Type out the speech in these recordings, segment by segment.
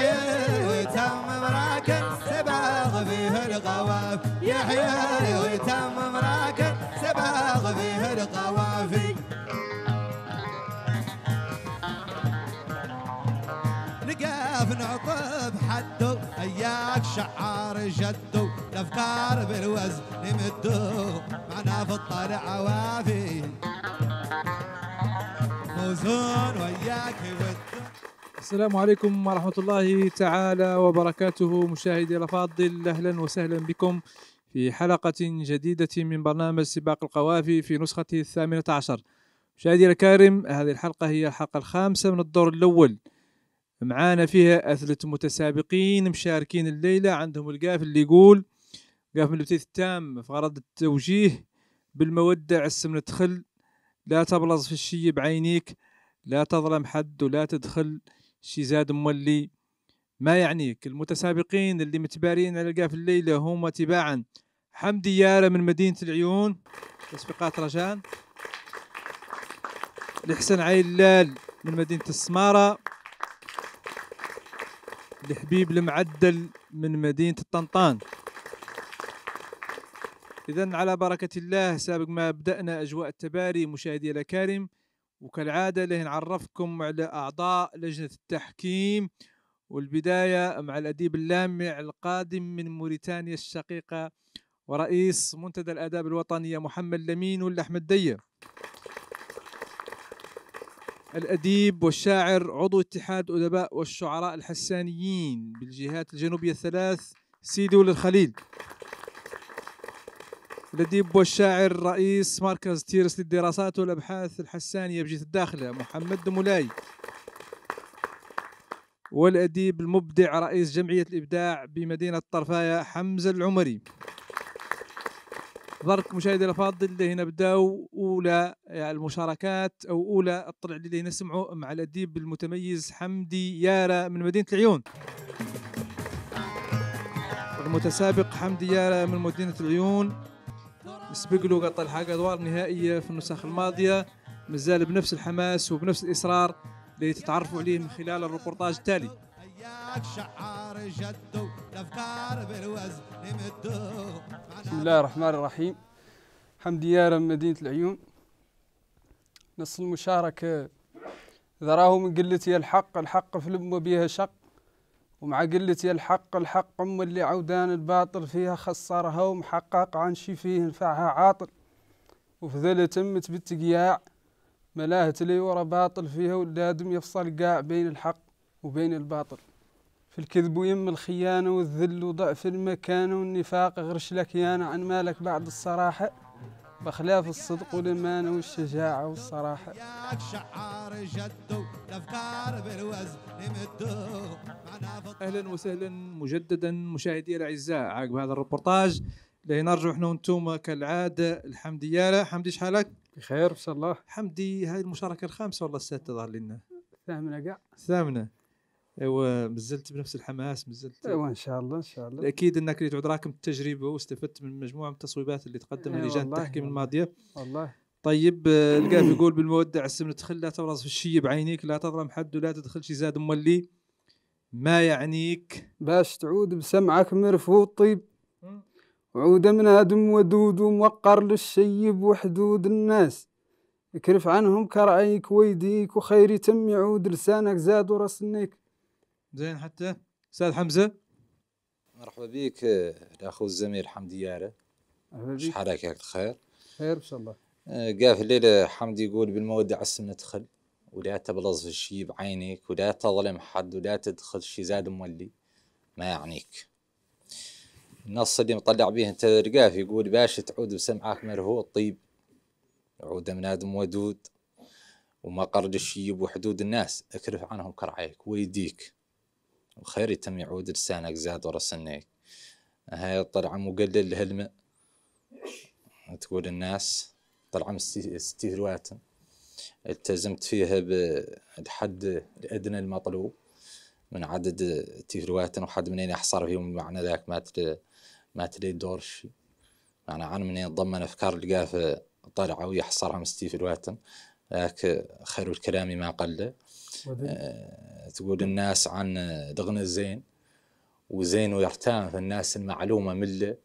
يحيى وتم مراكن سباغ فيه القوافي يحيى وتم مراكن سباغ فيه القوافي نقف نعطب حدو اياك شعار جدو الافكار بالوزن مدو معنا في الطلع وافي موزون وياك ود السلام عليكم ورحمة الله تعالى وبركاته مشاهدي الأفاضل أهلا وسهلا بكم في حلقة جديدة من برنامج سباق القوافي في نسخته الثامنة عشر مشاهدي الكرام هذه الحلقة هي الحلقة الخامسة من الدور الأول معانا فيها أثلة متسابقين مشاركين الليلة عندهم القاف اللي يقول قاف من الابتيث التام في غرض التوجيه بالمودة عسم ندخل لا تبلظ في الشي بعينيك لا تظلم حد ولا تدخل شي زاد مولي ما يعنيك المتسابقين اللي متبارين على القاف الليلة هما تباعا حمدي يارا من مدينة العيون تسبيقات رجان لحسن عيلال من مدينة السمارة لحبيب المعدل من مدينة الطنطان إذا على بركة الله سابق ما بدأنا أجواء التباري مشاهدي الأكارم وكالعادة له نعرفكم على أعضاء لجنة التحكيم والبداية مع الأديب اللامع القادم من موريتانيا الشقيقة ورئيس منتدى الآداب الوطنية محمد لمين دية الأديب والشاعر عضو اتحاد أدباء والشعراء الحسانيين بالجهات الجنوبية الثلاث سيدي وللخليل الخليل لديب والشاعر رئيس مركز تيرس للدراسات والابحاث الحسانيه بجهه الداخله محمد مولاي والاديب المبدع رئيس جمعيه الابداع بمدينه طرفايه حمزه العمري ظرك مشاهدي الافاضل اللي نبداو اولى المشاركات او اولى الطلع اللي نسمعه مع الاديب المتميز حمدي يارا من مدينه العيون المتسابق حمدي يارا من مدينه العيون سبق له قطع الحق ادوار نهائيه في النسخ الماضيه مازال بنفس الحماس وبنفس الاصرار اللي تتعرفوا عليه من خلال الروبورتاج التالي بسم الله الرحمن الرحيم حمد ديار من مدينة العيون نص المشاركة ذراه من قلتي الحق الحق في الأم بها شق ومع قلتي الحق الحق أم اللي عودان الباطل فيها خسرها ومحقق عن شي فيه نفعها عاطل وفذلت تمت بالتقياع ملاهت لي ورا باطل فيها ولادم يفصل قاع بين الحق وبين الباطل في الكذب ويم الخيانة والذل وضعف المكانة والنفاق غرش لك يانا عن مالك بعد الصراحة بخلاف الصدق والإيمان والشجاعة والصراحة شعار جدو بالوزن يمدو أهلا وسهلا مجددا مشاهدي الأعزاء عقب هذا الربورتاج لين نرجع احنا وانتم كالعاده الحمد يالا حمدي شحالك؟ بخير ان شاء الله حمدي هاي المشاركه الخامسه ولا السادسه ظهر لنا الثامنه كاع الثامنه ايوا مازلت بنفس الحماس مازلت ايوا ان شاء الله ان شاء الله اكيد انك اللي تعود راكم التجربه واستفدت من مجموعه من التصويبات اللي تقدم أيوة لجان التحكيم الماضيه والله طيب القاف آه، يقول بالمودع السم تخل لا تبرز في الشيء بعينيك لا تظلم حد ولا تدخل شي زاد مولي ما يعنيك باش تعود بسمعك مرفوط طيب وعود من ادم ودود وموقر للشيب وحدود الناس اكرف عنهم كرعيك ويديك وخير يتم يعود لسانك زاد ورسنك زين حتى استاذ حمزه مرحبا بك الاخو الزميل حمدي ياره مرحبا شحالك ياك خير خير ان شاء الله أه، قاف الليله حمدي يقول بالمواد عسم ندخل ولا تبلظ في شي بعينك ولا تظلم حد ولا تدخل شي زاد مولي ما يعنيك النص اللي مطلع به انت رقاف يقول باش تعود بسمعك مرهو الطيب عود من ادم ودود وما قرد الشيب وحدود الناس اكرف عنهم كرعيك ويديك وخير يتم يعود لسانك زاد ورا سنيك هاي طلعة مقلل الهلمة تقول الناس طلعة استهلوات التزمت فيها بالحد الأدنى المطلوب من عدد تهلوات وحد منين يحصر فيهم معنى ذاك ما تلي ما تلي دور شي معنى عن منين ضمن أفكار لقاها في طلعة ويحصرها مستيف الواتن ذاك خير الكلام ما قله آه، تقول الناس عن دغن الزين وزينه في فالناس المعلومة ملة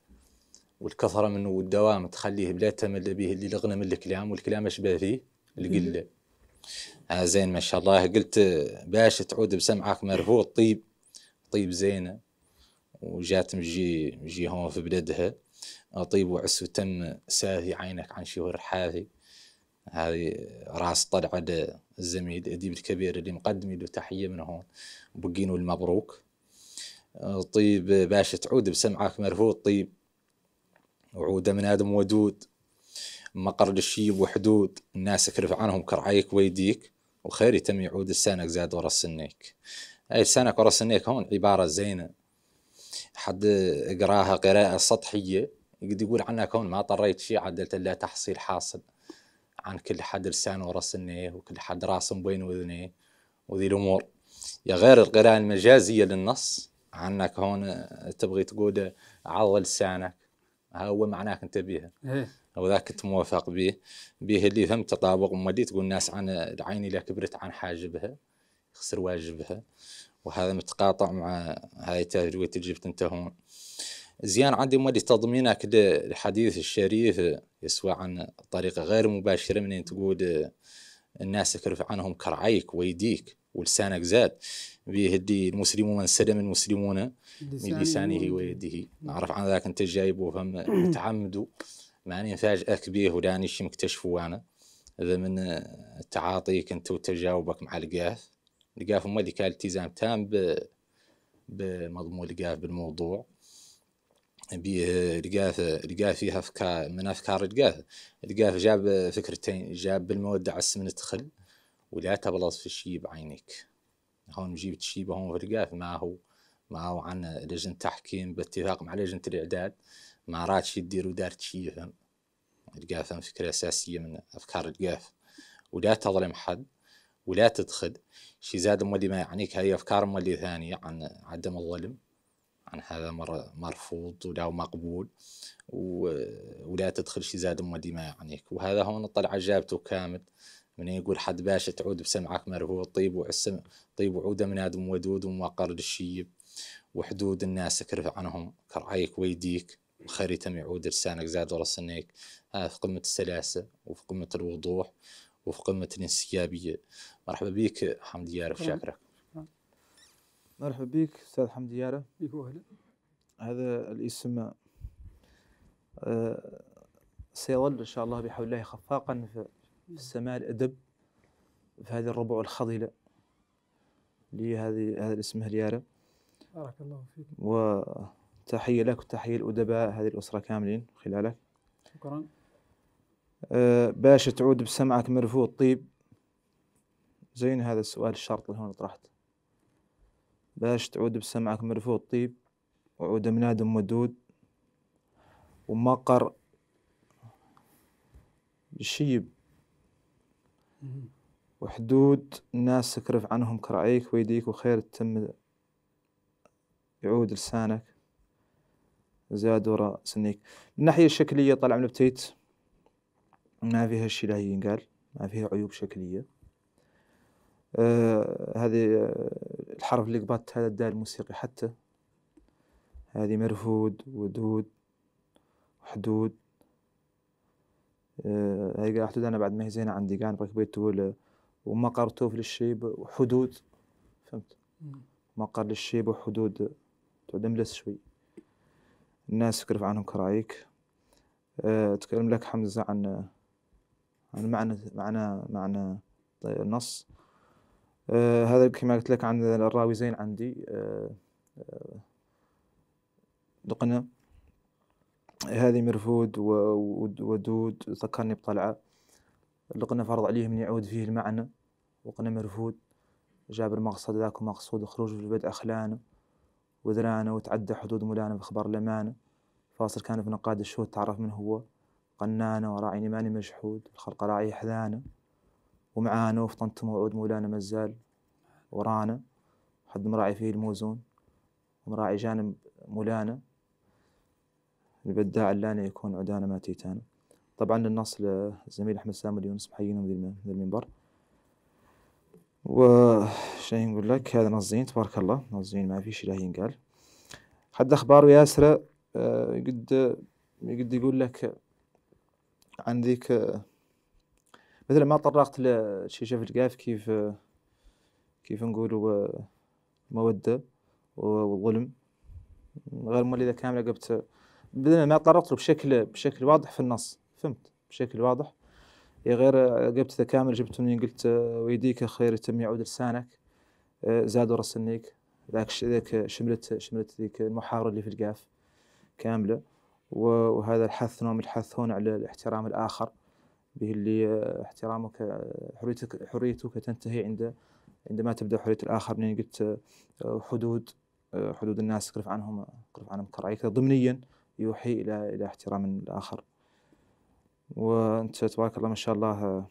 والكثرة منه والدوام تخليه بلا تمل به اللي لغنا من الكلام والكلام اشبه فيه القلة آه زين ما شاء الله قلت باش تعود بسمعك مرفوض طيب طيب زينة وجات مجي مجي هون في بلدها آه، طيب وعس وتم سافي عينك عن شهور حافي هذه راس طلعة الزميل اديب الكبير اللي مقدم له تحيه من هون بقين المبروك طيب باش تعود بسمعك مرفوض طيب وعوده من ادم ودود مقر للشيب وحدود الناس اكرف عنهم كرعيك ويديك وخير يتم يعود لسانك زاد ورا سنيك اي لسانك ورا سنيك هون عباره زينه حد قراها قراءه سطحيه يقول عنك هون ما طريت شيء عدلت لا تحصيل حاصل عن كل حد لسان ورا وكل حد راسم بين وذنيه وذي الامور يا غير القراءة المجازية للنص عنك هون تبغي تقول عض لسانك هو معناك انت بيها إيه. وذاك كنت موافق به به اللي فهم تطابق اللي تقول الناس عن العين اللي كبرت عن حاجبها يخسر واجبها وهذا متقاطع مع هاي التجربة اللي جبت انت هون زيان عندي مالي تضمينك الحديث الشريف يسوى عن طريقة غير مباشرة من تقول الناس تكرف عنهم كرعيك ويديك ولسانك زاد بيهدي المسلمون من سلم المسلمون من لسانه ويده نعم. نعرف عن ذاك انت جايبه فهم متعمدوا معني نفاجئك به وداني شي مكتشفه انا اذا من تعاطيك انت وتجاوبك مع القاف القاف هم اللي كان التزام تام بمضمون القاف بالموضوع بيه لقاه لقاه فيها افكار من افكار لقاه لقاه جاب فكرتين جاب بالمودع على السمن التخل ولا تبلص في الشيب عينك هون مجيب الشيب هون في لقاه ما هو ما هو عن لجنة تحكيم باتفاق مع لجنة الإعداد ما راتش يدير ودار شي يفهم لقاه فكرة أساسية من أفكار لقاه ولا تظلم حد ولا تدخل شي زاد مولي ما يعنيك هاي أفكار مولي ثانية عن عدم الظلم عن هذا مر مرفوض ولا مقبول ولا تدخل شي زاد ما دماء عنيك وهذا هون طلع جابته كامل من يقول حد باش تعود بسمعك مرهوط طيب وعسم طيب وعود من آدم ودود وموقر للشيب وحدود الناس كرف عنهم كرعيك ويديك تم يعود لسانك زاد ورسنيك هذا في قمة السلاسة وفي قمة الوضوح وفي قمة الانسيابية مرحبا بيك حمد يارف شاكرك مرحبا بك استاذ حمدي يارا بك وهلا هذا الاسم آه، سيظل ان شاء الله بحول الله خفاقا في السماء الادب في هذه الربع الخضله لهذه هذا الاسم هليارا بارك الله فيك وتحيه لك وتحيه للادباء هذه الاسره كاملين خلالك شكرا أه باش تعود بسمعك مرفوض الطيب زين هذا السؤال الشرط اللي هون طرحته باش تعود بسمعك مرفوع طيب وعود مناد مدود ومقر شيب وحدود الناس تكرف عنهم كرأيك ويديك وخير تم يعود لسانك زاد وراء سنيك من الناحية الشكلية طلع من بتيت ما فيها شي لا ينقال ما فيها عيوب شكلية آه، هذه آه، الحرف اللي قبضت هذا الدال الموسيقي حتى هذه مرفود ودود وحدود هاي قاع حدود آه، أنا بعد ما هي زينة عندي بيت تقول ومقر توف للشيب وحدود فهمت مقر للشيب وحدود تعود املس شوي الناس تكرف عنهم كرايك أه تكلم لك حمزة عن عن معنى معنى معنى طيب، النص آه هذا كما قلت لك عن الراوي زين عندي آه آه هذه مرفود ودود ذكرني بطلعة لقنا فرض عليهم من يعود فيه المعنى وقنا مرفود جاب المقصد ذاك مقصود خروج في البدء أخلانا وذرانا وتعدى حدود مولانا بخبر لمانا فاصل كان في نقاد الشهود تعرف من هو قنانا وراعي ماني مجحود الخلق راعي حذانا ومعها نوف طنط موعود مولانا مزال ورانا حد مراعي فيه الموزون ومراعي جانب مولانا البداع اللانا يكون عدانا ما تيتانا طبعا النص للزميل احمد سامي اليونس محيينا من المنبر وشي نقول لك هذا نصين تبارك الله نصين ما في شيء لا ينقال حد اخبار وياسرة آه، قد قد يقول لك عن ذيك مثل ما طرقت لشي شاف الكاف كيف كيف نقولوا موده والظلم غير مولده كامله قبت بدل ما طرقت له بشكل بشكل واضح في النص فهمت بشكل واضح يا غير قبت كامل جبت منين قلت ويديك خير تم يعود لسانك زاد راس ذاك ذاك شملت شملت ذيك المحاورة اللي في القاف كاملة وهذا الحث نوم الحث هون على احترام الآخر به اللي آه، احترامك آه، حريتك حريتك تنتهي عند عندما تبدا حريه الاخر منين قلت آه، حدود حدود الناس اكرف عنهم اكرف عنهم كرايك ضمنيا يوحي الى الى احترام الاخر وانت تبارك الله ما شاء الله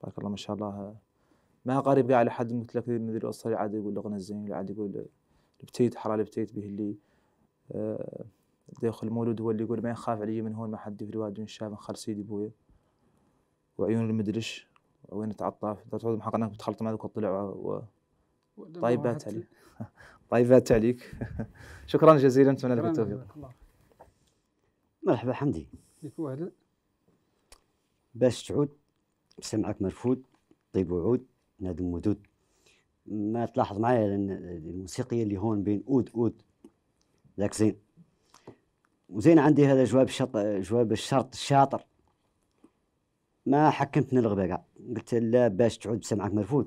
تبارك الله ما شاء الله ما قريب قاع على حد مثل من ذي الاسر عاد يقول لغنا الزين عاد يقول لبتيت حرام لبتيت به اللي آه داخل المولود هو اللي يقول ما يخاف علي من هون ما حد في الواد وان شاف خال سيدي بويا وعيون المدرش وين تعطى تعود انك بتخلط مع ذوك الطلع و... طيبات عليك طيبات عليك شكرا جزيلا نتمنى لك التوفيق مرحبا حمدي بك باش تعود سمعك مرفود طيب وعود نادم ودود ما تلاحظ معايا الموسيقيه اللي هون بين اود اود ذاك زين وزين عندي هذا جواب جواب الشرط الشاطر ما حكمتنا الغباقة قلت لا باش تعود بسمعك مرفوض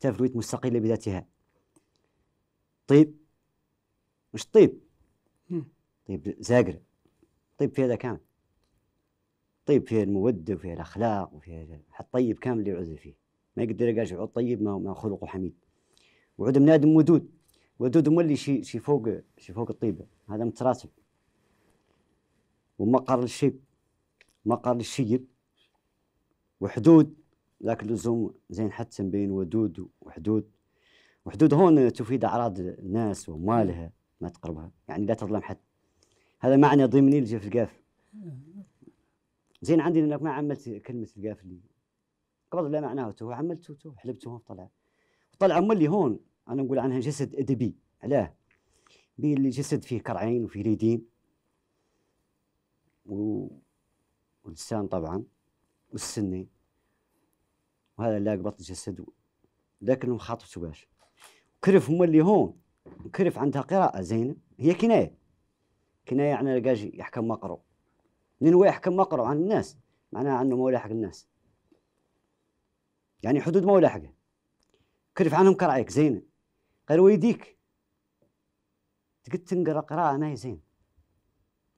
تفرويت مستقلة بذاتها طيب مش طيب طيب زاقر طيب في هذا كامل طيب فيها المودة وفيها الأخلاق وفيها حط الطيب كامل اللي يعود فيه ما يقدر يلقى يعود طيب ما, ما خلقه حميد وعود بنادم ودود ودود مولي شي شي فوق شي فوق الطيبة هذا متراسل ومقر للشيب مقر للشيب وحدود لكن لزوم زين حتى بين ودود وحدود وحدود هون تفيد أعراض الناس وأموالها ما تقربها يعني لا تظلم حد هذا معنى ضمني لجف القاف زين عندي انك ما عملت كلمه القاف اللي قبل لا معناه تو عملت تو هون طلع طلع مولي هون انا نقول عنها جسد ادبي علاه بي اللي جسد فيه كرعين وفيه ريدين و... طبعا والسنين وهذا لاق بطن جسد لكنه خاطوا سباش كرف هما اللي هون كرف عندها قراءة زينة هي كناية كناية عن يعني القاجي يحكم مقرو من هو يحكم مقرو عن الناس معناها عنه مولى حق الناس يعني حدود مولى حقه كرف عنهم كرعيك زينة قال ويديك تقد تنقرا قراءة ما هي زين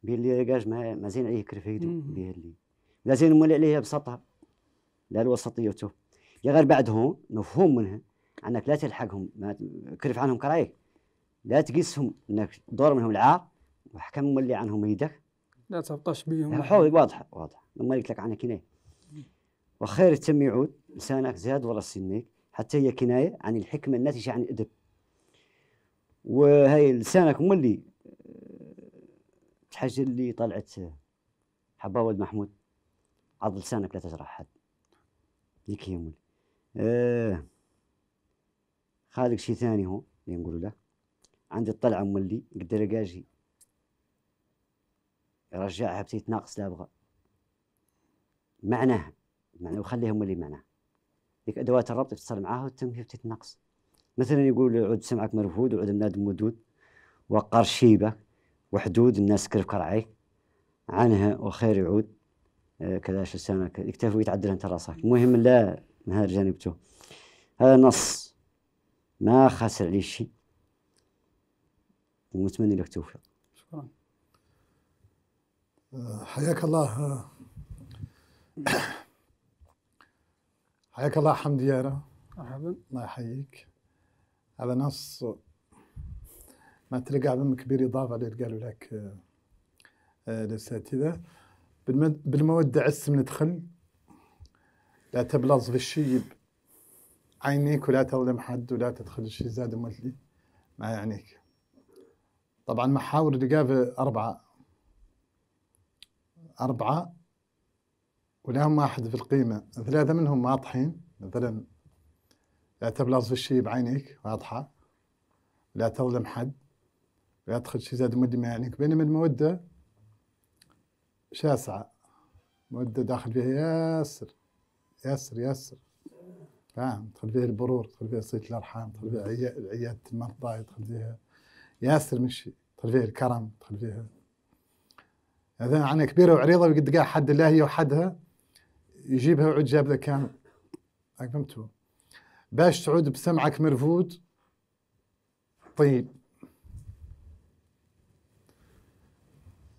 باللي رقاج ما, ما زين عليه كرف يدو اللي لا زين مولي عليه بسطها لا الوسطية يا غير بعدهم مفهوم منها انك لا تلحقهم ما كرف عنهم كرايك لا تقيسهم انك دور منهم العار وحكم مولي عنهم يدك لا تبطش بهم حول واضحه واضحه لما قلت لك عنها كنايه وخير التم يعود لسانك زاد ورا سنيك حتى هي كنايه عن الحكمه الناتجه عن الادب وهي لسانك مولي الحاجه اللي طلعت آه، حبا ولد محمود عض لسانك لا تجرح حد لك يا مولي آه خالق شي ثاني هو اللي نقولوا له عندي الطلعه مولي قد لقاجي رجعها بسيت ناقص لا بغى معناها معناه وخليها مولي معناها ديك ادوات الربط تتصل معاها والتمثيل ناقص مثلا يقول عود سمعك مرفود وعود مناد مدود وقر شيبة وحدود الناس كرف كرعيك عنها وخير يعود إيه، كذا شو سامك يكتفي ويتعدل انت راسك المهم لا نهار جنبته هذا نص ما خسر عليه شيء ومتمنى لك التوفيق شكرا آه، حياك الله آه. حياك الله حمدي يارا مرحبا الله يحييك هذا نص ما تلقى عمل كبير إضافة اللي قالوا لك آه، الأساتذة بالمودة عس ندخل لا تبلظ في الشيب عينيك ولا تظلم حد ولا تدخل شيء زاد مثلي ما يعنيك طبعا محاور الإجابة أربعة أربعة ولهم واحد في القيمة ثلاثة منهم واضحين مثلا لا تبلظ في الشيء بعينيك واضحة لا تظلم حد لا تدخل شيء زاد مدي ما يعنيك بينما المودة شاسعة مودة داخل فيها ياسر ياسر ياسر فاهم تدخل فيها البرور تدخل فيها صله الارحام تدخل فيها عياده المرضى يدخل فيها ياسر مشي تدخل فيها الكرم تدخل فيها هذا عنها كبيره وعريضه وقد قال حد الله هي وحدها يجيبها ويعود جاب لك كامل فهمتوا باش تعود بسمعك مرفود طيب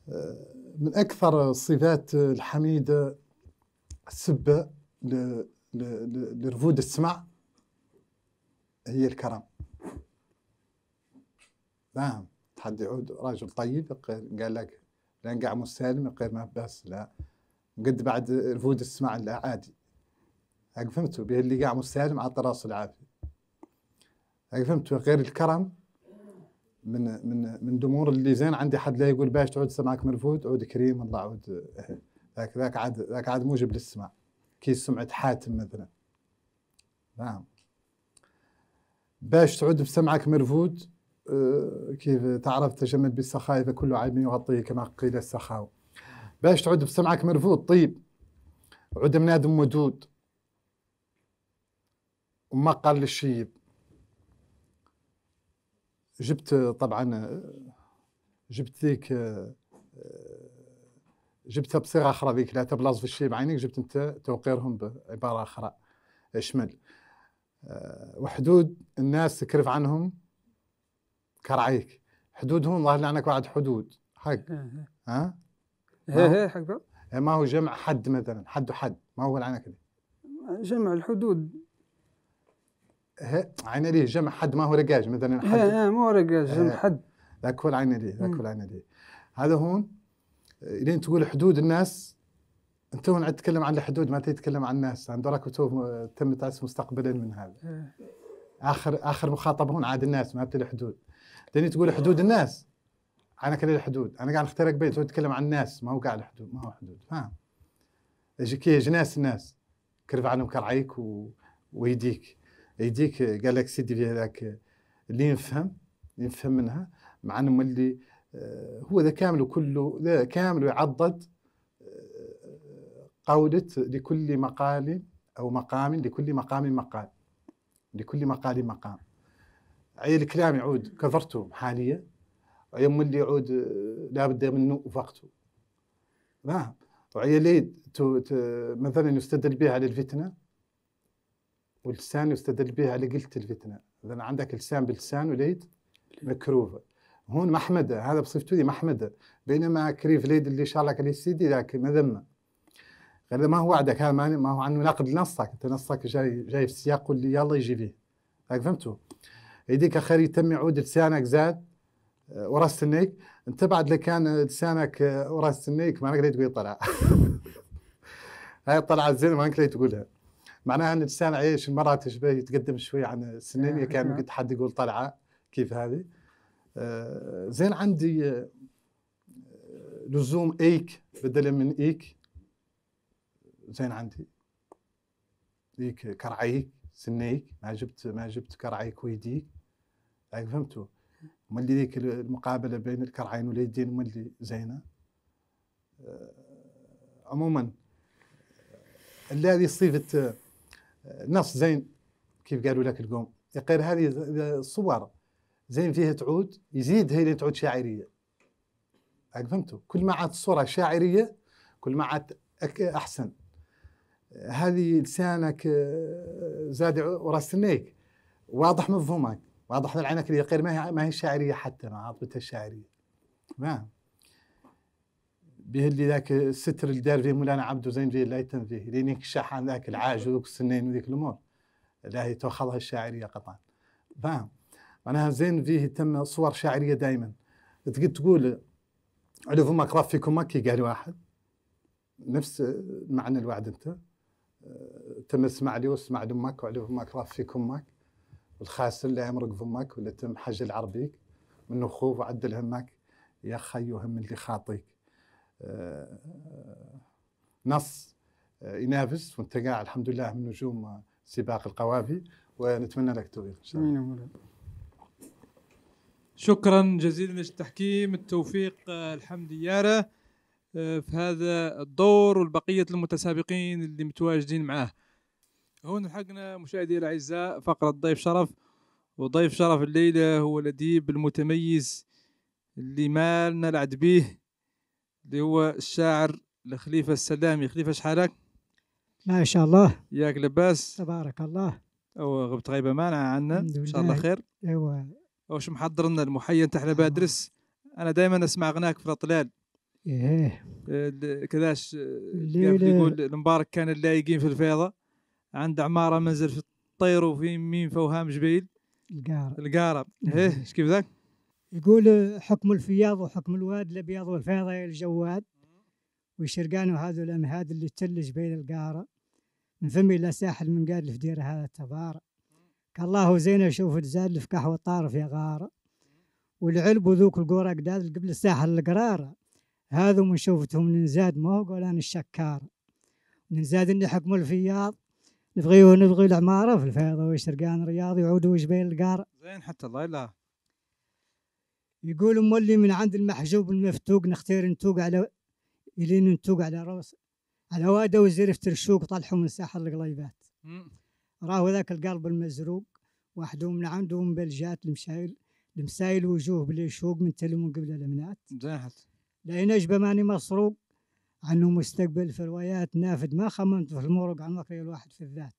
آه، من اكثر الصفات الحميده السبه لرفود السمع هي الكرم فاهم نعم، تحدي عود رجل طيب قال لك لان قاع مستلم غير ما بس لا قد بعد رفود السمع لا عادي هاك فهمتوا به اللي قاع مستلم عطى راسه العافيه هاك فهمتوا غير الكرم من من من دمور اللي زين عندي حد لا يقول باش تعود سمعك مرفود عود كريم الله عود ذاك ذاك عاد ذاك عاد موجب للسمع كيس سمعة حاتم مثلا نعم باش تعود بسمعك مرفود آه، كيف تعرف تجمد بالسخاء إذا كل عيب يغطيه كما قيل السخاء باش تعود بسمعك مرفود طيب عود منادم ودود قال للشيب جبت طبعا آه، جبت ذيك آه، جبتها بصيغه اخرى ذيك لا تبلاص في الشيء بعينك جبت انت توقيرهم بعباره اخرى شمل آه، وحدود الناس تكرف عنهم كرعيك حدودهم الله لعنك واحد حدود حق ها ايه حق يعني ما هو جمع حد مثلا حد وحد ما هو العنك جمع الحدود عين ليه جمع حد ما هو رقاج مثلا حد ايه ما هو رقاج جمع حد ذاك هو العين ليه ذاك هو العين ليه هذا هون لين تقول حدود الناس انت هون عاد تتكلم عن الحدود ما تتكلم عن الناس عند راك تو آه، تم تعس مستقبلا من هذا آه. اخر اخر مخاطب هون عاد الناس ما بتلي حدود لين تقول حدود الناس انا كل الحدود انا قاعد اخترق بيت واتكلم عن الناس ما هو قاعد الحدود ما هو حدود فاهم كي جناس الناس كرف عنهم كرعيك و... ويديك يديك قال لك سيدي هذاك اللي نفهم اللي نفهم منها مع انه ملي آه، هو ذا كامل وكله ذا كامل ويعضد آه، قولة لكل مقال أو مقام لكل مقام مقال لكل مقال مقام أي الكلام يعود كثرته حاليا يوم اللي يعود آه، لابد منه وفقته ما وعي ليد مثلا يستدل بها على الفتنة واللسان يستدل بها على قلة الفتنة إذا عندك لسان بلسان وليد مكروفة هون محمد هذا بصفته لي محمد بينما كريفليد اللي شارك عليه السيدي ذاك مذمة قال ما هو وعدك هذا ما هو عنه ناقد لنصك انت نصك جاي جاي في السياق قول لي يلا يجي فيه فهمتوا يديك اخر يتم يعود لسانك زاد آه، ورا سنيك انت بعد لكان لسانك آه، ورا سنيك ما نقدر تقول طلع هاي الطلعه الزينه ما نقدر تقولها معناها ان لسان عيش مرات تشبه يتقدم شوي عن السنين آه، كان قد حد يقول طلعه كيف هذه آه، زين عندي آه، لزوم ايك بدلا من ايك زين عندي ايك كرعيك سنيك ما جبت ما جبت كرعيك ويديك هاي فهمتوا ملي ذيك المقابله بين الكرعين واليدين ملي زينه آه، عموما الذي صفه نص زين كيف قالوا لك القوم يقير هذه الصور زين فيها تعود يزيد هي تعود شاعريه فهمتوا كل ما عاد الصوره شاعريه كل ما عاد احسن هذه لسانك آه، زاد وراس سنيك واضح مفهومك واضح من عينك اللي غير ما هي ما هي شاعريه حتى ما عاطفتها الشاعريه ما به اللي ذاك الستر اللي دار فيه مولانا عبده زين فيه لا يتم فيه لين ينكشح عن ذاك العاج وذوك السنين وذيك الامور لا هي توخذها الشاعريه قطعا فاهم معناها زين فيه تم صور شاعريه دائما تقدر تقول علو فمك رف في كمك قال واحد نفس معنى الوعد انت تم اسمع لي واسمع لامك وعلو فمك رف في كمك والخاسر لا يمرق فمك ولا تم حج العربيك من خوف وعدل همك يا خيو هم اللي خاطيك نص ينافس وانت قاع الحمد لله من نجوم سباق القوافي ونتمنى لك التوفيق ان شاء الله شكرا جزيلا للتحكيم التوفيق آه، الحمد يارا آه، في هذا الدور والبقية المتسابقين اللي متواجدين معاه هون لحقنا مشاهدي الأعزاء فقرة ضيف شرف وضيف شرف الليلة هو الأديب المتميز اللي ما لنا العد به اللي هو الشاعر الخليفة السلامي خليفة شحالك؟ ما شاء الله ياك لباس تبارك الله أو غبت غيبة مانعة عنا إن شاء الله خير أيوة واش محضر لنا المحيا نتاع حنا بادرس آه. انا دائما اسمع غناك في الاطلال ايه آه، كذاش آه، يقول المبارك كان اللايقين في الفيضه عند عماره منزل في الطير وفي مين فوهام جبيل القارة القارة إيه. ايه ايش كيف ذاك؟ يقول حكم الفياض وحكم الواد الابيض والفيضه الجواد والشرقان وهذا الامهاد اللي تلج بين القاره من فمي الى ساحل من قاد الفديره هذا تبارك الله زين شوف تزاد الفكاح والطار في غار والعلب وذوك القورة قداد قبل الساحل القرار هذو من شوفتهم ننزاد ما هو قولان الشكار ننزاد اني حكم الفياض نبغي ونبغي العمارة في الفيضة ويشرقان رياض يعود وجبيل القار زين حتى الله يلا يقول مولي من عند المحجوب المفتوق نختير نتوق على يلين نتوق على روس على وادة وزير في ترشوق طلحوا من ساحل القليبات راهو ذاك القلب المزروق وحده من عنده من بلجات المشايل المسايل وجوه بلي شوق من تلم قبل المنات زاحت لأن ينجب ماني مسروق عنه مستقبل في روايات نافد ما خممت في المورق عن مكري الواحد في الذات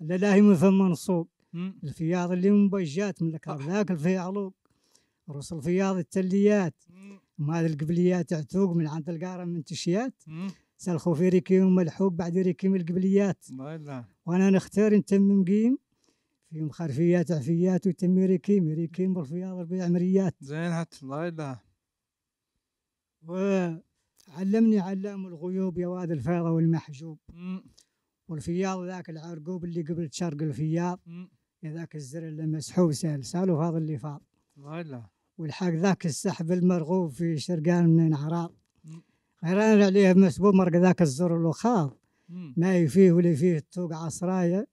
لا لاهي من ثم منصوب الفياض اللي مبجات من الكرب ذاك الفيعلوق رؤوس الفياض التليات ما القبليات عتوق من عند القارة من تشيات سلخوا في ريكيم ملحوب بعد ريكيم القبليات وانا نختار نتمم قيم في مخرفيات عفيات وتمي ريكيم ريكيم بالفياض ربيع مريات زين حتى الله يلا وعلمني علام الغيوب يا واد الفيضة والمحجوب والفياض ذاك العرقوب اللي قبل تشرق الفياض يا ذاك الزر اللي مسحوب سال سالو فاض اللي فاض والحق ذاك السحب المرغوب في شرقان من عراق غير عليه مرق ذاك الزر الاخر ما فيه ولا فيه التوق عصرايه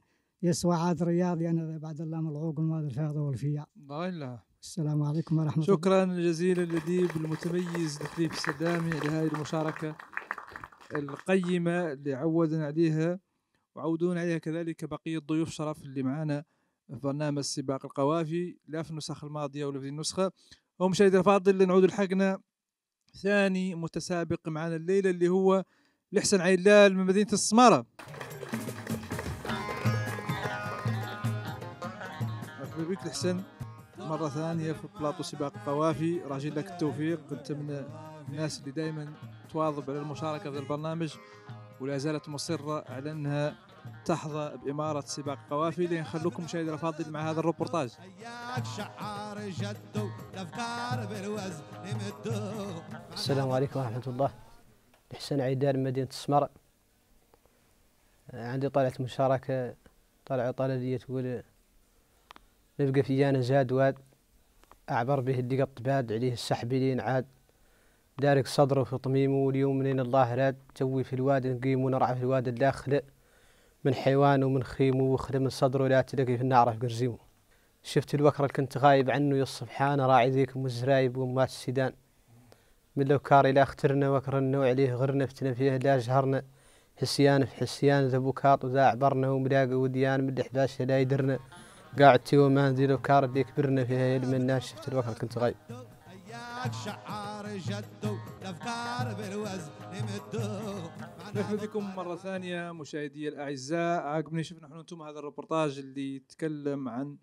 يسوى عاد رياضي يعني انا بعد الله ملعوق الماضي الفيض والفيع الله السلام عليكم ورحمه الله شكرا جزيلا لديب المتميز لخليف السدامي لهذه المشاركه القيمه اللي عودنا عليها وعودونا عليها كذلك بقيه ضيوف شرف اللي معانا في برنامج سباق القوافي لا في النسخ الماضيه ولا في النسخه ومشاهدينا الفاضل نعود لحقنا ثاني متسابق معنا الليله اللي هو لحسن عيلال من مدينه السماره مرحبا بك لحسن مرة ثانية في بلاطو سباق قوافي راجل لك التوفيق كنت من الناس اللي دائما تواظب على المشاركة في البرنامج ولا زالت مصرة على أنها تحظى بإمارة سباق قوافل خلوكم مشاهدينا الأفاضل مع هذا الروبورتاج السلام عليكم ورحمة الله إحسان عيدان مدينة السمر عندي طلعة مشاركة طلعة طلالية تقول نبقى في أنا زاد واد أعبر به اللي قط باد عليه السحب لين عاد دارك صدره في طميمه واليوم منين الله راد توي في الواد نقيم ونرعى في الواد الداخل من حيوان ومن خيم وخدم من صدره لا تلقي في النار في قرزيمه شفت الوكرة اللي كنت غايب عنه يا سبحان راعي ذيك مزرايب ومات السيدان من لو كاري لا اخترنا وكرنا وعليه غرنا فتنا فيه لا جهرنا حسيان في حسيان ذا بوكاط وذا عبرنا وملاقى وديان من الحباش لا يدرنا قاعد تيوما ذي لو كار ديك برنا فيها يلمنا شفت الوكرة كنت غايب وياك شعار جدو الافكار بالوزن يمدو مرحبا بكم مره ثانيه مشاهدي الاعزاء عاقبني شفنا نحن انتم هذا الربورتاج اللي يتكلم عن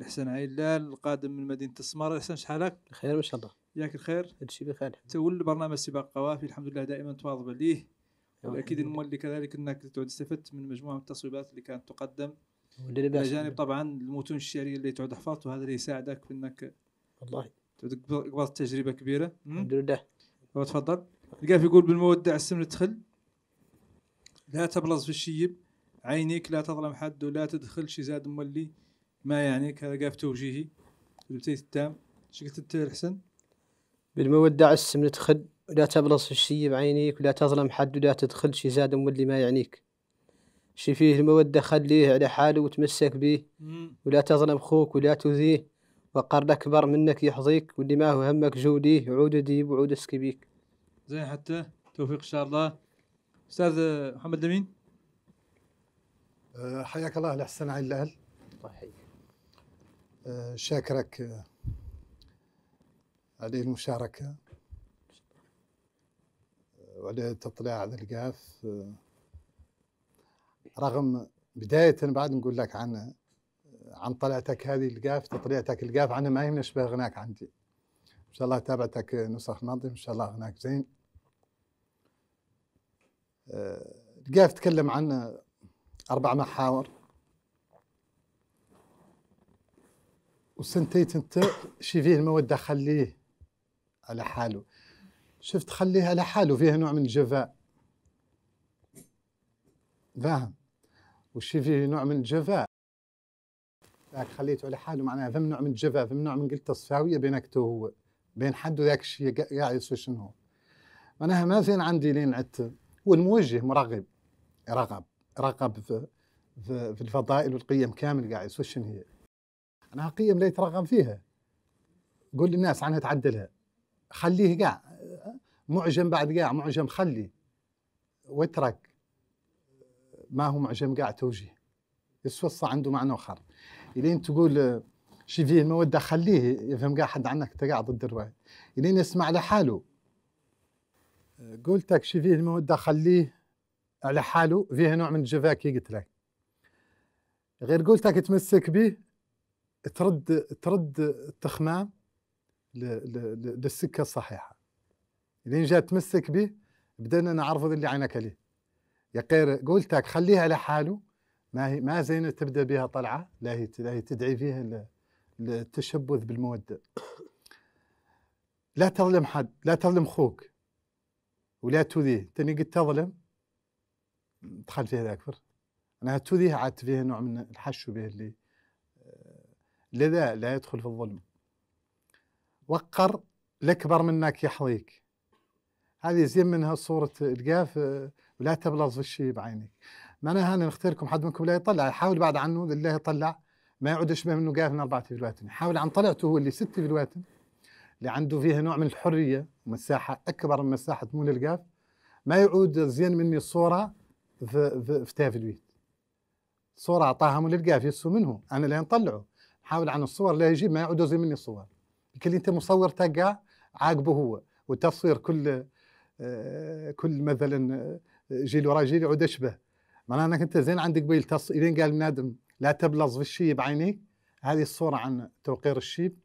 الحسن عيلال القادم من مدينه السماره الحسن شحالك بخير ما شاء الله ياك الخير هادشي بخير تولى برنامج سباق قوافي الحمد لله دائما تواظب ليه واكيد أيوة، المولي كذلك انك تعود استفدت من مجموعه من التصويبات اللي كانت تقدم الى جانب طبعا المتون الشعريه اللي تعود حفظت وهذا اللي يساعدك في انك والله قبض تجربه كبيره الحمد لله تفضل القاف يقول بالمودة السمن تخل لا تبلز في الشيب عينيك لا تظلم حد ولا تدخل شي زاد مولي ما يعنيك هذا قاف توجيهي البتيت التام ايش قلت انت الحسن؟ بالمودة السمن تخل ولا تبلص في الشيب عينيك ولا تظلم حد ولا تدخل شي زاد مولي ما يعنيك شي فيه المودة خليه على حاله وتمسك به ولا تظلم خوك ولا تؤذيه وقرن أكبر منك يحظيك واللي ما هو همك جوديه يعود ديب وعود يسكي زين حتى توفيق إن شاء الله أستاذ محمد لمين أه حياك الله لحسن علي الأهل أه شاكرك أه، على المشاركة أه، وعلى تطلع على القاف أه، رغم بداية بعد نقول لك عنه عن طلعتك هذه القاف تطليعتك القاف عنها ما يمنى شبه غناك عندي ان شاء الله تابعتك نسخ ماضي ان شاء الله غناك زين آه، القاف تكلم عن اربع محاور وسنتيت انت شي فيه المودة خليه على حاله شفت خليه على حاله فيها نوع من الجفاء فاهم وشي فيه نوع من الجفاء ذاك خليته لحاله معناها ذم نوع من جفا ذم نوع من قلت الصفاوية بينك هو بين حد وذاك الشيء قاعد يصير شنو هو معناها ما زين عندي لين عدت هو الموجه مرغب رغب رغب في, في, الفضائل والقيم كامل قاعد يصير شنو هي أنا قيم لا يترغب فيها قول للناس عنها تعدلها خليه قاع معجم بعد قاع معجم خلي واترك ما هو معجم قاع توجيه السوسة عنده معنى آخر الين تقول شي فيه الموده خليه يفهم قاع حد عنك انت قاعد ضد الروايه الين يسمع على حاله قلتك شي فيه الموده خليه على حاله فيه نوع من الجفاك قلت لك غير قلتك تمسك به ترد ترد التخمام للسكه الصحيحه الين جا تمسك به بدنا نعرف اللي عينك عليه يا قير قلتك خليها حاله ما هي ما زينه تبدا بها طلعه لا هي لا هي تدعي فيها للتشبث بالموده لا تظلم حد لا تظلم اخوك ولا تؤذيه تني قد تظلم دخل فيها اكثر انها تؤذيه عاد فيها نوع من الحش به اللي آه، لذا لا يدخل في الظلم وقر الاكبر منك يحظيك هذه زين منها صوره القاف آه، ولا تبلظ في الشيء بعينك معناها انا نختاركم حد منكم لا يطلع يحاول بعد عنه لله يطلع ما يعود اشبه منه قاف من اربعه فيديوهات يحاول عن طلعته هو اللي ست فيديوهات اللي عنده فيها نوع من الحريه ومساحه اكبر من مساحه مول القاف ما يعود زين مني الصوره في في, في تافلويت صورة أعطاها مول القاف يسو منه أنا لا نطلعه نحاول عن الصور لا يجيب ما يعود زين مني الصور اللي أنت مصور تلقى عاقبه هو والتصوير كل آه، كل مثلا آه، جيل ورا جيل يعود أشبه معناها انك انت زين عندك بيل تص... الين قال نادم لا تبلظ في الشيب عينيك هذه الصوره عن توقير الشيب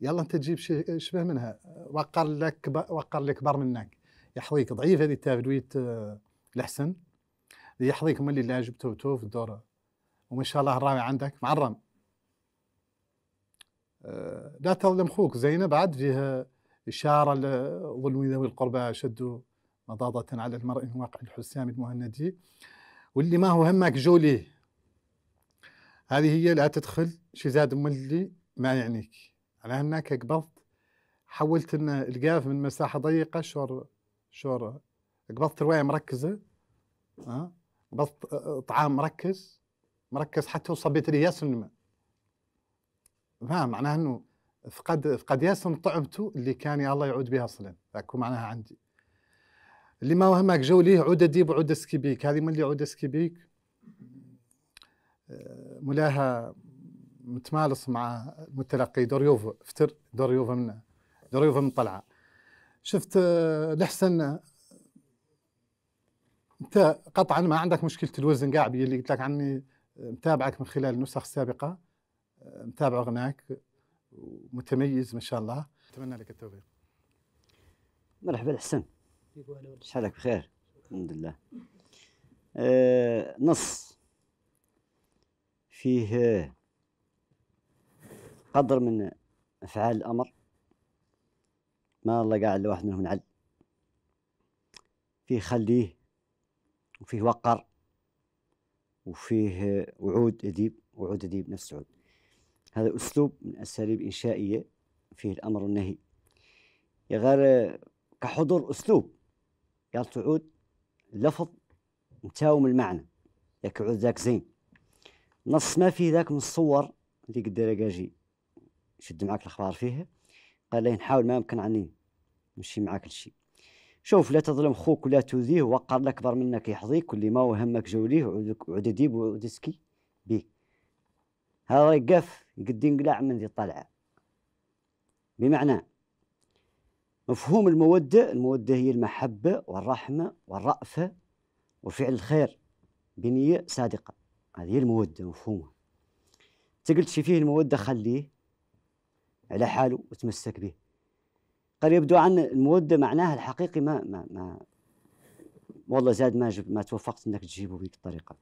يلا انت تجيب شيء شبه منها وقر لك وقر لك بر منك يحظيك ضعيف هذه التفويت الحسن آه، يحظيك ملي اللي جبته تو في الدور وما شاء الله الراوي عندك معرم آه، لا تظلم خوك زينه بعد فيها إشارة لظلم ذوي القربى شدوا مضاضة على المرء من واقع الحسام المهندي واللي ما هو همك جولي هذه هي لا تدخل شي زاد ملي ما يعنيك على هناك قبضت حولت ان القاف من مساحه ضيقه شور شور قبضت روايه مركزه ها قبضت طعام مركز مركز حتى وصبيت لي الماء فاهم معناها انه فقد فقد ياسر طعمته اللي كان يا الله يعود بها اصلا ذاك معناها عندي اللي ما وهمك جو ليه عودة ديب وعودة سكيبيك هذه من اللي عودة سكيبيك آه، ملاها متمالص مع المتلقي دوريوفا فتر دوريوفا من دوريوفا من طلعه شفت آه، لحسن آه، انت قطعا ما عندك مشكله الوزن قاع اللي قلت لك عني متابعك من خلال النسخ السابقه متابع غناك ومتميز ما شاء الله اتمنى لك التوفيق مرحبا حسن شحالك بخير الحمد لله آه، نص فيه قدر من افعال الامر ما الله قاعد لواحد منهم نعل فيه خليه وفيه وقر وفيه وعود اديب وعود اديب نفس عود هذا اسلوب من اساليب انشائيه فيه الامر والنهي غير كحضور اسلوب قال تعود لفظ متاوم المعنى ياك عود ذاك زين نص ما فيه ذاك من الصور اللي الدراجاجي اجي شد معاك الاخبار فيها قال لي إيه، نحاول ما يمكن عني نمشي معاك لشي شوف لا تظلم خوك ولا تؤذيه وقر الاكبر منك يحظيك كل ما وهمك جوليه عود ديب وعود سكي بيه هذا يقف قد ينقلع من ذي الطلعه بمعنى مفهوم المودة المودة هي المحبة والرحمة والرأفة وفعل الخير بنية صادقة هذه هي المودة مفهومها تقلت شي فيه المودة خليه على حاله وتمسك به قال يبدو عن المودة معناها الحقيقي ما ما ما والله زاد ما جب ما توفقت انك تجيبه بهذيك الطريقة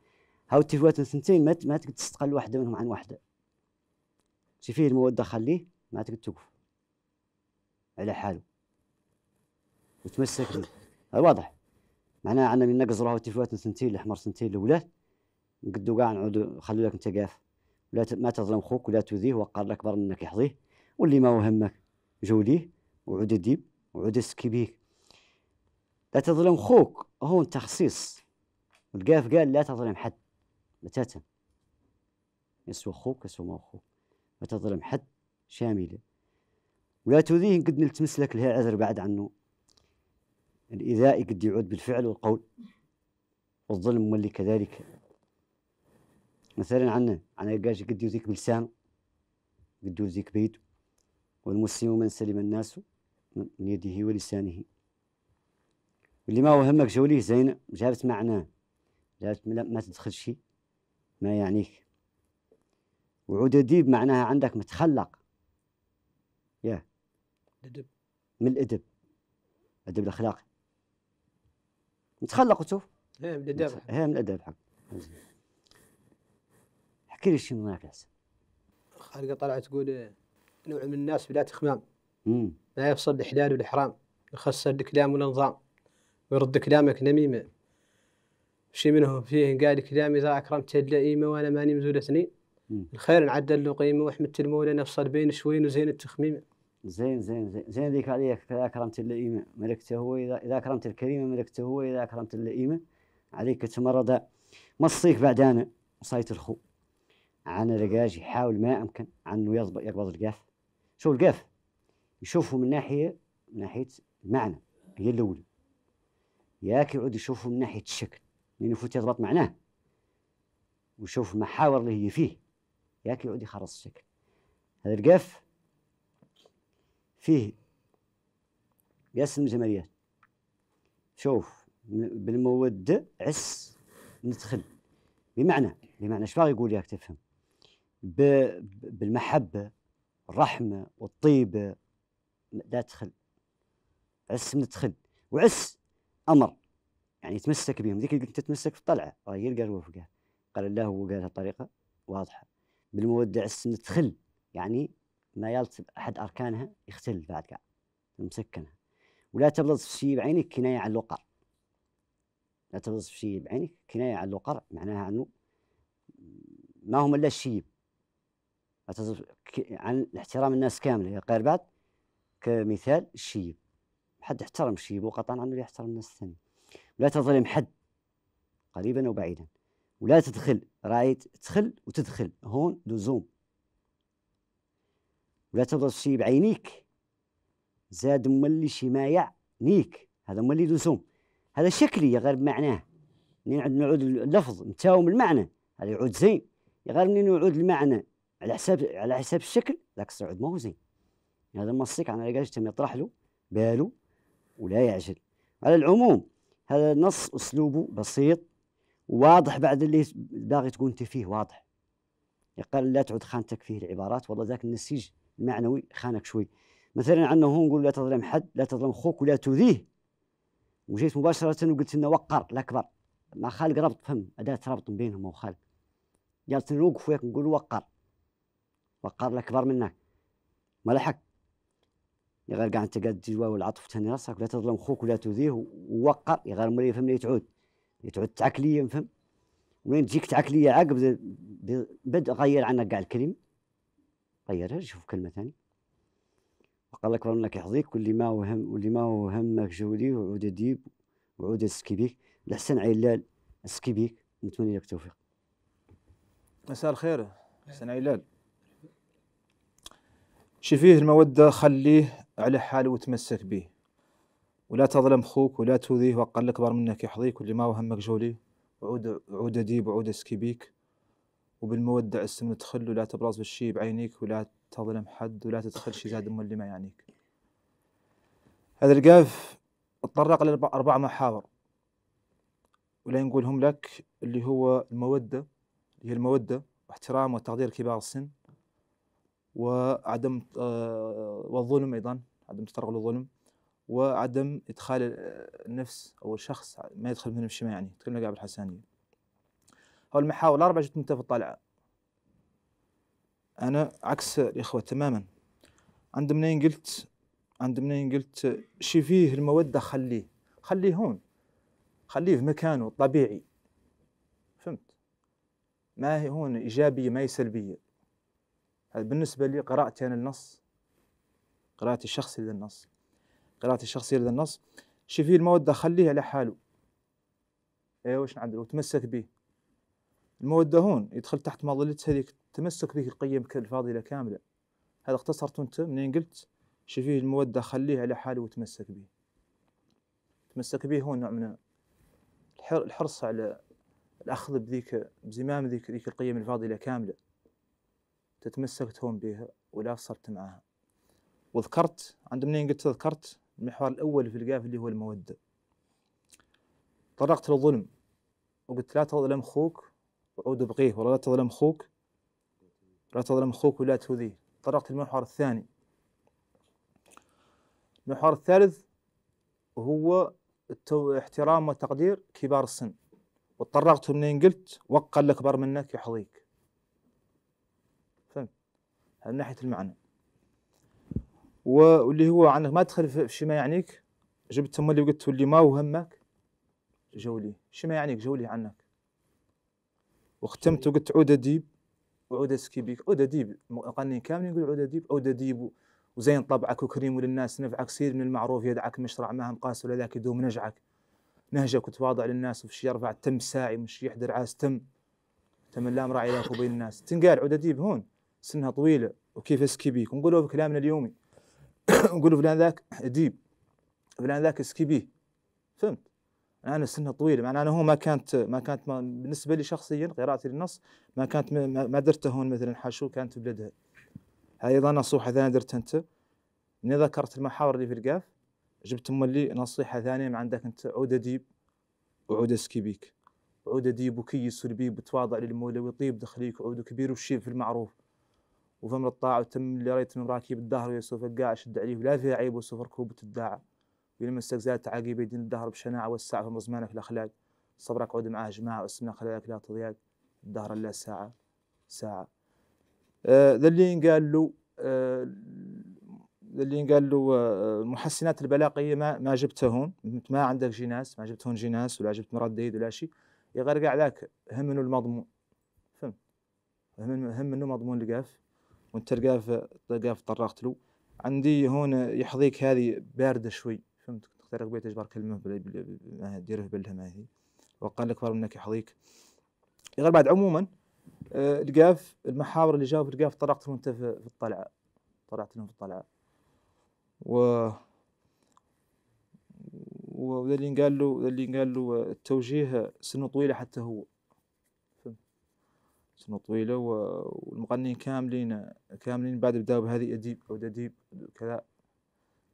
هاو التفوات الثنتين ما ما تقدر تستقل واحدة منهم عن واحدة شي فيه المودة خليه ما تقدر توقف على حاله وتمسك واضح معناها عندنا من نقص راهو تيفوات سنتين الاحمر سنتين الاولى نقدو كاع نعودو خلو لك انت قاف ولا ما تظلم خوك ولا تؤذيه وقال لك بر منك يحظيه واللي ما وهمك جوليه وعود الديب وعود اسكي بيك لا تظلم خوك هو تخصيص والقاف قال لا تظلم حد بتاتا يسوى خوك يسوى ما خوك ما تظلم حد شامله ولا تؤذيه قد نلتمس لك لها عذر بعد عنه الإيذاء قد يعود بالفعل والقول والظلم واللي كذلك مثلا عندنا عنا القاش قد يؤذيك بلسان قد يؤذيك بيد والمسلم من سلم الناس من يده ولسانه واللي ما وهمك جوليه زين جابت معناه جابت ما تدخلش ما يعنيك وعود أديب معناها عندك متخلق يا الأدب من الأدب الأدب الأخلاقي نتخلق تشوف هام الاداب هام الاداب حق احكي لي شي من هناك احسن خالقه طلعت تقول نوع من الناس بلا تخمام لا يفصل الحلال والحرام يخسر الكلام والنظام ويرد كلامك نميمه شي منهم فيه قال كلام اذا اكرمت اللئيمه وانا ماني مزولتني الخير نعدل له قيمه واحمدت المولى نفصل بين شوين وزين التخميمه زين زين زين زين ذيك عليك إذا كرمت اللئيمة ملكته هو إذا كرمت الكريمة ملكته هو إذا كرمت اللئيمة عليك تمرض مصيك بعد أنا وصايت الخو عن رجاج يحاول ما أمكن عنه يقبض يقبض القاف شوف القاف يشوفه من ناحية من ناحية المعنى هي الأولى ياك يعود يشوفه من ناحية الشكل لأنه يفوت يضبط معناه ويشوف المحاور اللي هي فيه ياك يعود يخرص الشكل هذا القاف فيه ياسم جماليات شوف بالمودة عس ندخل بمعنى بمعنى شو باغي يقول ياك تفهم بالمحبة الرحمة والطيبة لا تخل عس ندخل وعس أمر يعني تمسك بهم ذيك اللي تتمسك في الطلعة راه هي القروة قال الله هو قالها بطريقة واضحة بالمودة عس ندخل يعني ما يلتصق احد اركانها يختل بعد كاع مسكنها ولا تبلط في شيء بعينك كنايه عن الوقر لا تبلط في شيء بعينك كنايه عن الوقر معناها انه ما هم الا الشيب عن احترام الناس كامله غير بعد كمثال الشيب حد احترم الشيب وقطعا عنه يحترم الناس الثانيه ولا تظلم حد قريبا او بعيدا ولا تدخل رايت تدخل وتدخل هون لزوم ولا شي بعينيك زاد مولي شي مايع نيك هذا مولي دوسوم هذا شكلي غير بمعناه منين عندنا نعود اللفظ نتاوم المعنى هذا يعود زين غير منين نعود المعنى على حساب على حساب الشكل ذاك الصعود ما هو زين هذا مصيك انا قالش تم يطرح له باله ولا يعجل على العموم هذا النص اسلوبه بسيط واضح بعد اللي باغي تكون انت فيه واضح يقال لا تعود خانتك فيه العبارات والله ذاك النسيج المعنوي خانك شوي مثلا عندنا هون نقول لا تظلم حد لا تظلم خوك ولا تؤذيه وجيت مباشرة وقلت لنا وقر الاكبر مع خالق ربط فهم أداة ربط بينهم وخالق جالس نوقف وياك نقول وقر وقر الاكبر منك ما لحق يا غير قاعد انت قاعد تجوا والعطف تهني راسك ولا تظلم خوك ولا تؤذيه ووقر يا غير ملي فهم يتعود يتعود تعكلية نفهم وين تجيك تعكلية عقب بدأ غير عنك كاع الكلمة غيرها شوف كلمة ثانية وقال لك لك يحظيك واللي ما هم واللي ما همك جولي وعود ديب وعود اسكي بيك لحسن عيلال اسكي بيك نتمنى لك التوفيق مساء الخير حسن شي شفيه المودة خليه على حال وتمسك به ولا تظلم خوك ولا تؤذيه وقال لك بار منك يحظيك واللي ما همك جولي وعود عود ديب وعود اسكي بيك وبالمودع السم تخل ولا تبرز بالشي بعينيك ولا تظلم حد ولا تدخل شي زاد اللي ما يعنيك هذا القاف تطرق لأربع محاور ولا نقولهم لك اللي هو المودة اللي هي المودة واحترام وتقدير كبار السن وعدم آه، والظلم أيضا عدم تطرق للظلم وعدم إدخال النفس أو الشخص ما يدخل منه شيء ما يعني تكلمنا قبل الحسانية هو المحاور الأربعة جت أنت في الطلعة أنا عكس الإخوة تماما عند منين قلت عند منين قلت شي فيه المودة خليه خليه هون خليه في مكانه الطبيعي فهمت ما هي هون إيجابية ما هي سلبية هذا بالنسبة لي قراءتي أنا النص قراءتي الشخصية للنص قراءتي الشخصية للنص شي فيه المودة خليه على حاله ايه وش نعدل وتمسك به المودهون يدخل تحت مظلتها هذيك التمسك به القيم الفاضله كامله هذا اختصرت انت منين قلت شفيه الموده خليه على حاله وتمسك به تمسك به هو نوع من الحرص على الاخذ بذيك بزمام ذيك ذيك القيم الفاضله كامله تتمسك تهون بها ولا صرت معها وذكرت عند منين قلت ذكرت المحور الاول في القاف اللي هو الموده طرقت للظلم وقلت لا تظلم اخوك وعود بقيه ولا لا تظلم أخوك لا تظلم أخوك ولا تؤذيه طرقت المحور الثاني المحور الثالث هو احترام وتقدير كبار السن وتطرقت منين قلت وقع الأكبر منك يحظيك فهمت هذا من ناحية المعنى واللي هو عنك ما تدخل في شيء ما يعنيك جبت اللي قلت اللي ما وهمك جولي شي ما يعنيك جولي عنك وختمت طيب. وقلت عود اديب وعود سكيبيك عود اديب مقنين كاملين يقول عود اديب عود اديب وزين طبعك وكريم وللناس نفعك سير من المعروف يدعك مشرع ما قاس ولا ذاك يدوم نجعك نهجك وتواضع للناس وفي يرفع تم ساعي مش يحضر عاس تم تم اللام راعي لك وبين الناس تنقال عود اديب هون سنها طويله وكيف اسكي بيك ونقولوا في كلامنا اليومي نقولوا فلان ذاك اديب فلان ذاك اسكي بيه فهمت انا سنه طويله معناه انا هو ما كانت ما كانت ما بالنسبه لي شخصيا قراءتي للنص ما كانت ما درته هون مثلا حاشو كانت في هاي ايضا نصوحه ثانيه درتها انت من ذكرت المحاور اللي في القاف جبت مولي نصيحه ثانيه من عندك انت عود ديب وعود اسكي بيك عود ديب وكيس ولبيب وتواضع للمولى ويطيب دخليك عود كبير وشيب في المعروف وفمر الطاعة وتم اللي ريت من راكب الدهر ويسوف القاع شد عليه ولا فيها عيب وسوف ركوب تداعى يلمسك زادت عقيبة دين الدهر بشناعة والساعة فمزمانك الأخلاق صبرك عود معاه جماعة واسمنا خلاك لا تضياق الدهر إلا ساعة ساعة آه، ذا آه اللي قال له آه اللي قال له آه محسنات البلاقية ما ما جبتهن ما عندك جناس ما جبتهن جناس ولا جبت مرديد ولا شيء يغرق عليك هم منه المضمون فهمت هم منه مضمون القاف وانت القاف القاف طرقت له عندي هون يحظيك هذه باردة شوي اخترق بيت اجبر كلمه ديره ما هي وقال لك منك يحظيك غير بعد عموما آه، لقاف المحاور اللي جاوب لقاف طلعت وانت في الطلعه طلعت لهم في الطلعه و وذا اللي قال له وذا اللي قال له آه، التوجيه سنه طويله حتى هو سنه طويله والمغنيين كاملين كاملين بعد بداوا بهذه اديب او اديب كذا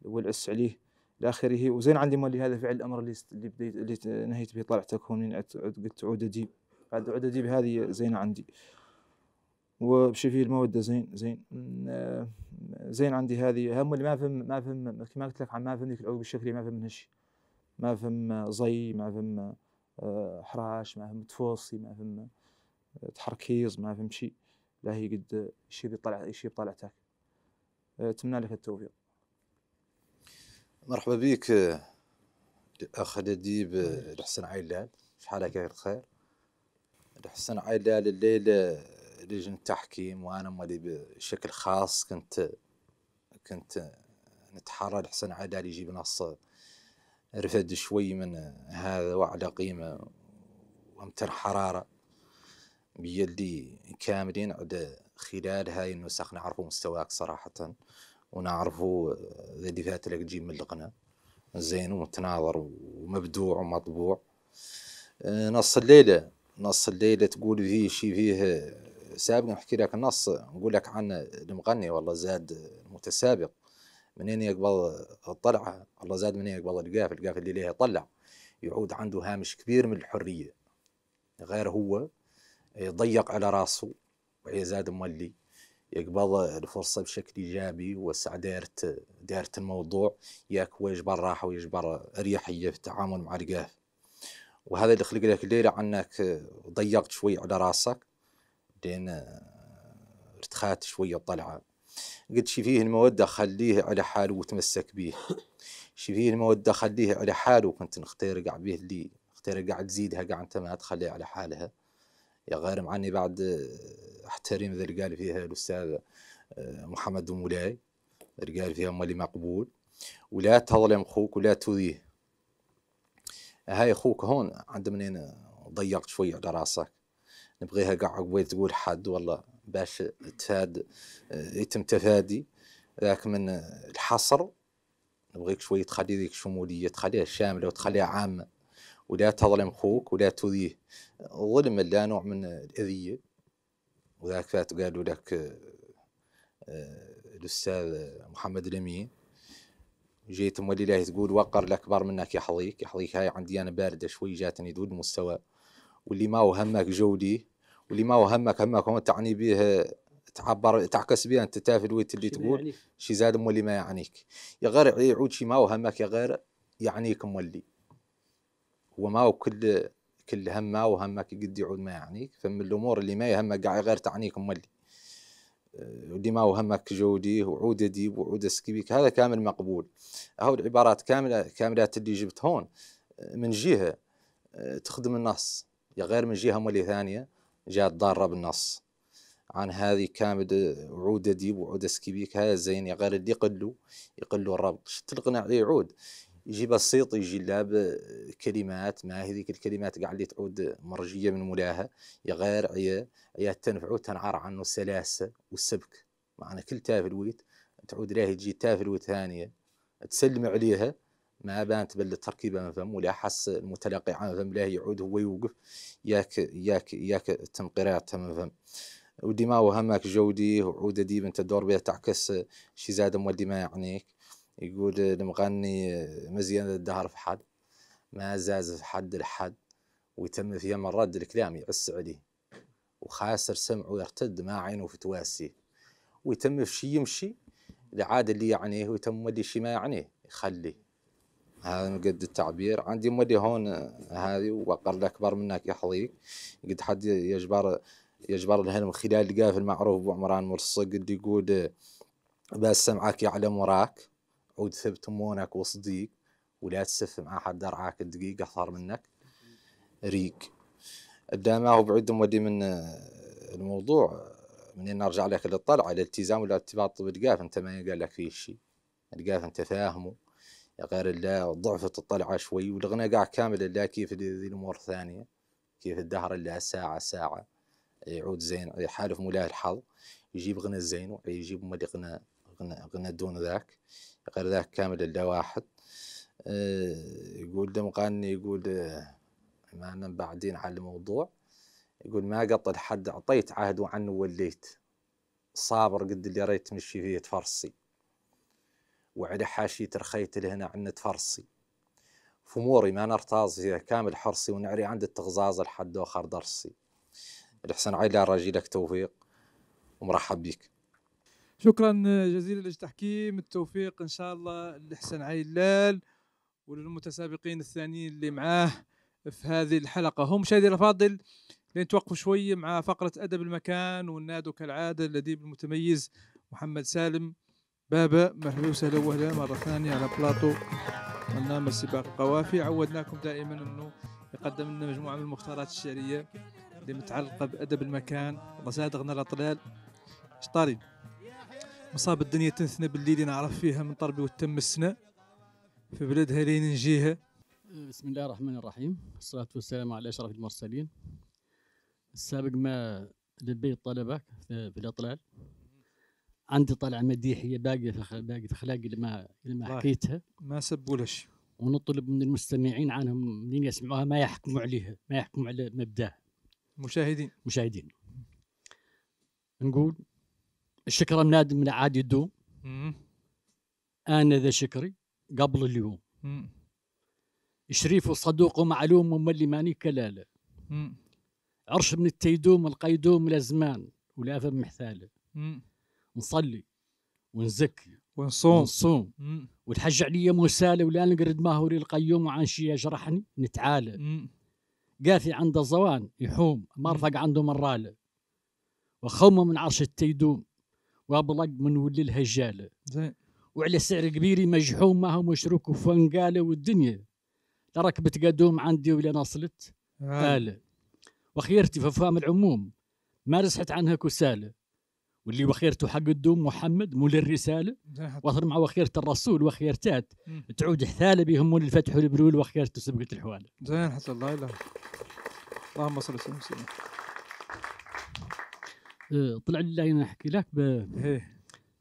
والعس عليه اخره وزين عندي مولي هذا فعل الامر اللي بديت اللي نهيت به طلعتك من قلت اديب بعد عود اديب هذه زينه عندي وبشي فيه الموده زين زين زين عندي هذه هم اللي ما فهم ما فهم كما قلت لك عن ما فهم ذيك العود الشكليه ما فهم منها شيء ما فهم زي ما فهم آه، حراش ما فهم تفوصي ما فهم آه، تحركيز ما فهم شيء لا هي قد شيء بيطلع شيء بطلعتك آه، اتمنى لك التوفيق مرحبا بك اخ نديب الحسن عيلال شحالك يا خير الحسن عيلال الليله لجنه تحكيم وانا مالي بشكل خاص كنت كنت نتحرى الحسن عيلال يجيب نص رفد شوي من هذا وعلى قيمه وامتن حراره بيدي كاملين عد خلال هاي النسخ نعرفوا مستواك صراحه ونعرفوا اللي فات لك تجي القنا زين ومتناظر ومبدوع ومطبوع آه، نص الليلة نص الليلة تقول فيه شي فيه آه، سابق نحكي لك النص نقول لك عن المغني والله زاد المتسابق منين يقبل الطلعة الله زاد منين يقبل القاف القاف اللي ليه يطلع يعود عنده هامش كبير من الحرية غير هو يضيق على راسه وهي زاد مولي يقبل الفرصه بشكل ايجابي وسع دائره دائره الموضوع ياك هو يجبر راحه ويجبر اريحيه في التعامل مع القاف وهذا اللي خلق لك الليله عنك ضيقت شوي على راسك لين ارتخات شويه الطلعه قلت شي فيه الموده خليه على حاله وتمسك به شي فيه الموده خليه على حاله وكنت نختار قاع به اللي اختار قاع تزيدها قاع انت ما تخليها على حالها يا غير معني بعد احترم ذا اللي قال فيها الاستاذ آه، محمد مولاي اللي قال فيها مالي مقبول ولا تظلم خوك ولا تؤذيه هاي خوك هون عند منين ضيقت شوية على راسك نبغيها قاع عقبيل تقول حد والله باش تفاد آه، يتم تفادي ذاك من الحصر نبغيك شوية تخلي ذيك الشمولية تخليها شاملة وتخليها عامة ولا تظلم خوك ولا تؤذيه ظلم لا نوع من الأذية وذاك فات قالوا لك آه، آه، الأستاذ محمد الامين جيت مولي الله تقول وقر الأكبر منك يحظيك يحظيك هاي عندي أنا باردة شوي جاتني دود مستوى واللي ما وهمك جودي واللي ما وهمك همك هم تعني به تعبر تعكس بها انت تافه الويت اللي تقول يعني؟ شي زاد مولي ما يعنيك يا غير يعود شي ما وهمك يا غير يعنيك مولي هو ما وكل كل كل همه وهمك قد يعود ما يعنيك فمن الامور اللي ما يهمك قاع غير تعنيك مولي اللي آه، ما وهمك جودي وعود ديب وعود سكيبيك هذا كامل مقبول هو العبارات كامله كاملات اللي جبت هون آه، من جهه آه، تخدم النص يا غير من جهه مولي ثانيه جات ضاره بالنص عن هذه كامل عود ديب وعود سكيبيك هذا زين يا غير اللي يقلوا يقلوا الربط شتلقنا عليه يعود يجي بسيط يجي لاب كلمات ما هذيك الكلمات قاع اللي تعود مرجيه من مولاها يا غير عيا عيا تنفعو تنعر عنه السلاسه والسبك معنا كل تافلويت تعود راه تجي تافلويت ثانيه تسلم عليها ما بانت بل التركيبه من فم ولا حس المتلقي عن فم لا يعود هو يوقف ياك ياك ياك من فم ودي ما وهمك جودي وعود دي بنت الدور بها تعكس شي زاد مودي ما يعنيك يقول المغني مزيان الدهر في حد ما زاز في حد لحد ويتم فيها من رد الكلام يعس عليه وخاسر سمعه يرتد ما عينه في تواسيه ويتم في شي يمشي لعاد اللي يعنيه ويتم مولي شي ما يعنيه يخليه هذا قد التعبير عندي مولي هون هذه وقر الأكبر منك يحظيك قد حد يجبر يجبر الهلم خلال القافل المعروف بو عمران مرصق اللي يقول بس سمعك يعلم وراك عود ثبت مونك وصديق ولا تسف مع حد درعاك الدقيق أخطر منك ريك قدام هو بعد مودي من آه، الموضوع منين أرجع لك للطلعة الالتزام ولا ارتباط بالقاف طيب، انت ما قال لك فيه شيء القاف انت فاهمه غير الله ضعفت الطلعة شوي والغنى قاع كامل الله كيف ذي الامور الثانية كيف الدهر الله ساعة ساعة يعود زين يحالف مولاه الحظ يجيب غنى زين ويجيب مولي غنى, غنى دون ذاك غير ذاك كامل إلا واحد آه، يقول دمغاني يقول آه، ما أنا بعدين على الموضوع يقول ما قط الحد أعطيت عهد وعنه وليت صابر قد اللي ريت مشي فيه تفرصي وعلى حاشي ترخيت لهنا عنا تفرصي فموري ما نرتاز فيها كامل حرصي ونعري عند التغزاز الحد آخر درسي الحسن عيلة لك توفيق ومرحب بك شكرا جزيلا للتحكيم التوفيق ان شاء الله لحسن اللال وللمتسابقين الثانيين اللي معاه في هذه الحلقه هم مشاهدينا الافاضل لين شوي مع فقره ادب المكان والنادو كالعاده الاديب المتميز محمد سالم بابا مرحبا وسهلا وهلا مره ثانيه على بلاطو برنامج سباق القوافي عودناكم دائما انه يقدم لنا مجموعه من المختارات الشعريه اللي متعلقه بادب المكان الله غنى الاطلال شطاري مصاب الدنيا تنثنى باللي نعرف فيها من طربي وتم السنة في بلادها لين نجيها بسم الله الرحمن الرحيم الصلاة والسلام على أشرف المرسلين السابق ما لبيت طلبك في الإطلال عندي طلعة مديحية باقية في باقي في أخلاقي لما لما طيب. حكيتها ما سبولش ونطلب من المستمعين عنهم منين يسمعوها ما يحكموا عليها ما يحكموا على مبداها مشاهدين مشاهدين نقول الشكر مناد من عاد يدوم انا ذا شكري قبل اليوم شريف وصدوق ومعلوم وملي ماني كلاله عرش من التيدوم القيدوم الأزمان ولا فم محثاله نصلي ونزكي ونصوم ونصوم والحج عليا مسالة ولا نقرد ماهوري القيوم وعن شي يجرحني نتعالى قافي عنده زوان يحوم مرفق عنده مراله وخومه من عرش التيدوم وابلق من ولي الهجالة زين وعلى سعر كبير مجحوم ما هو مشروك وفنقالة والدنيا ترك قدوم عندي ولا نصلت آه. قال وخيرتي ففام العموم ما رسحت عنها كسالة واللي وخيرته حق الدوم محمد مول الرسالة واثر مع وخيرة الرسول وخيرتات تعود حثالة بهم مول الفتح والبرول وخيرته سبقة الحوالة زين حتى الله اللهم صل وسلم إيه، طلع لي انا احكي لك ب... إيه.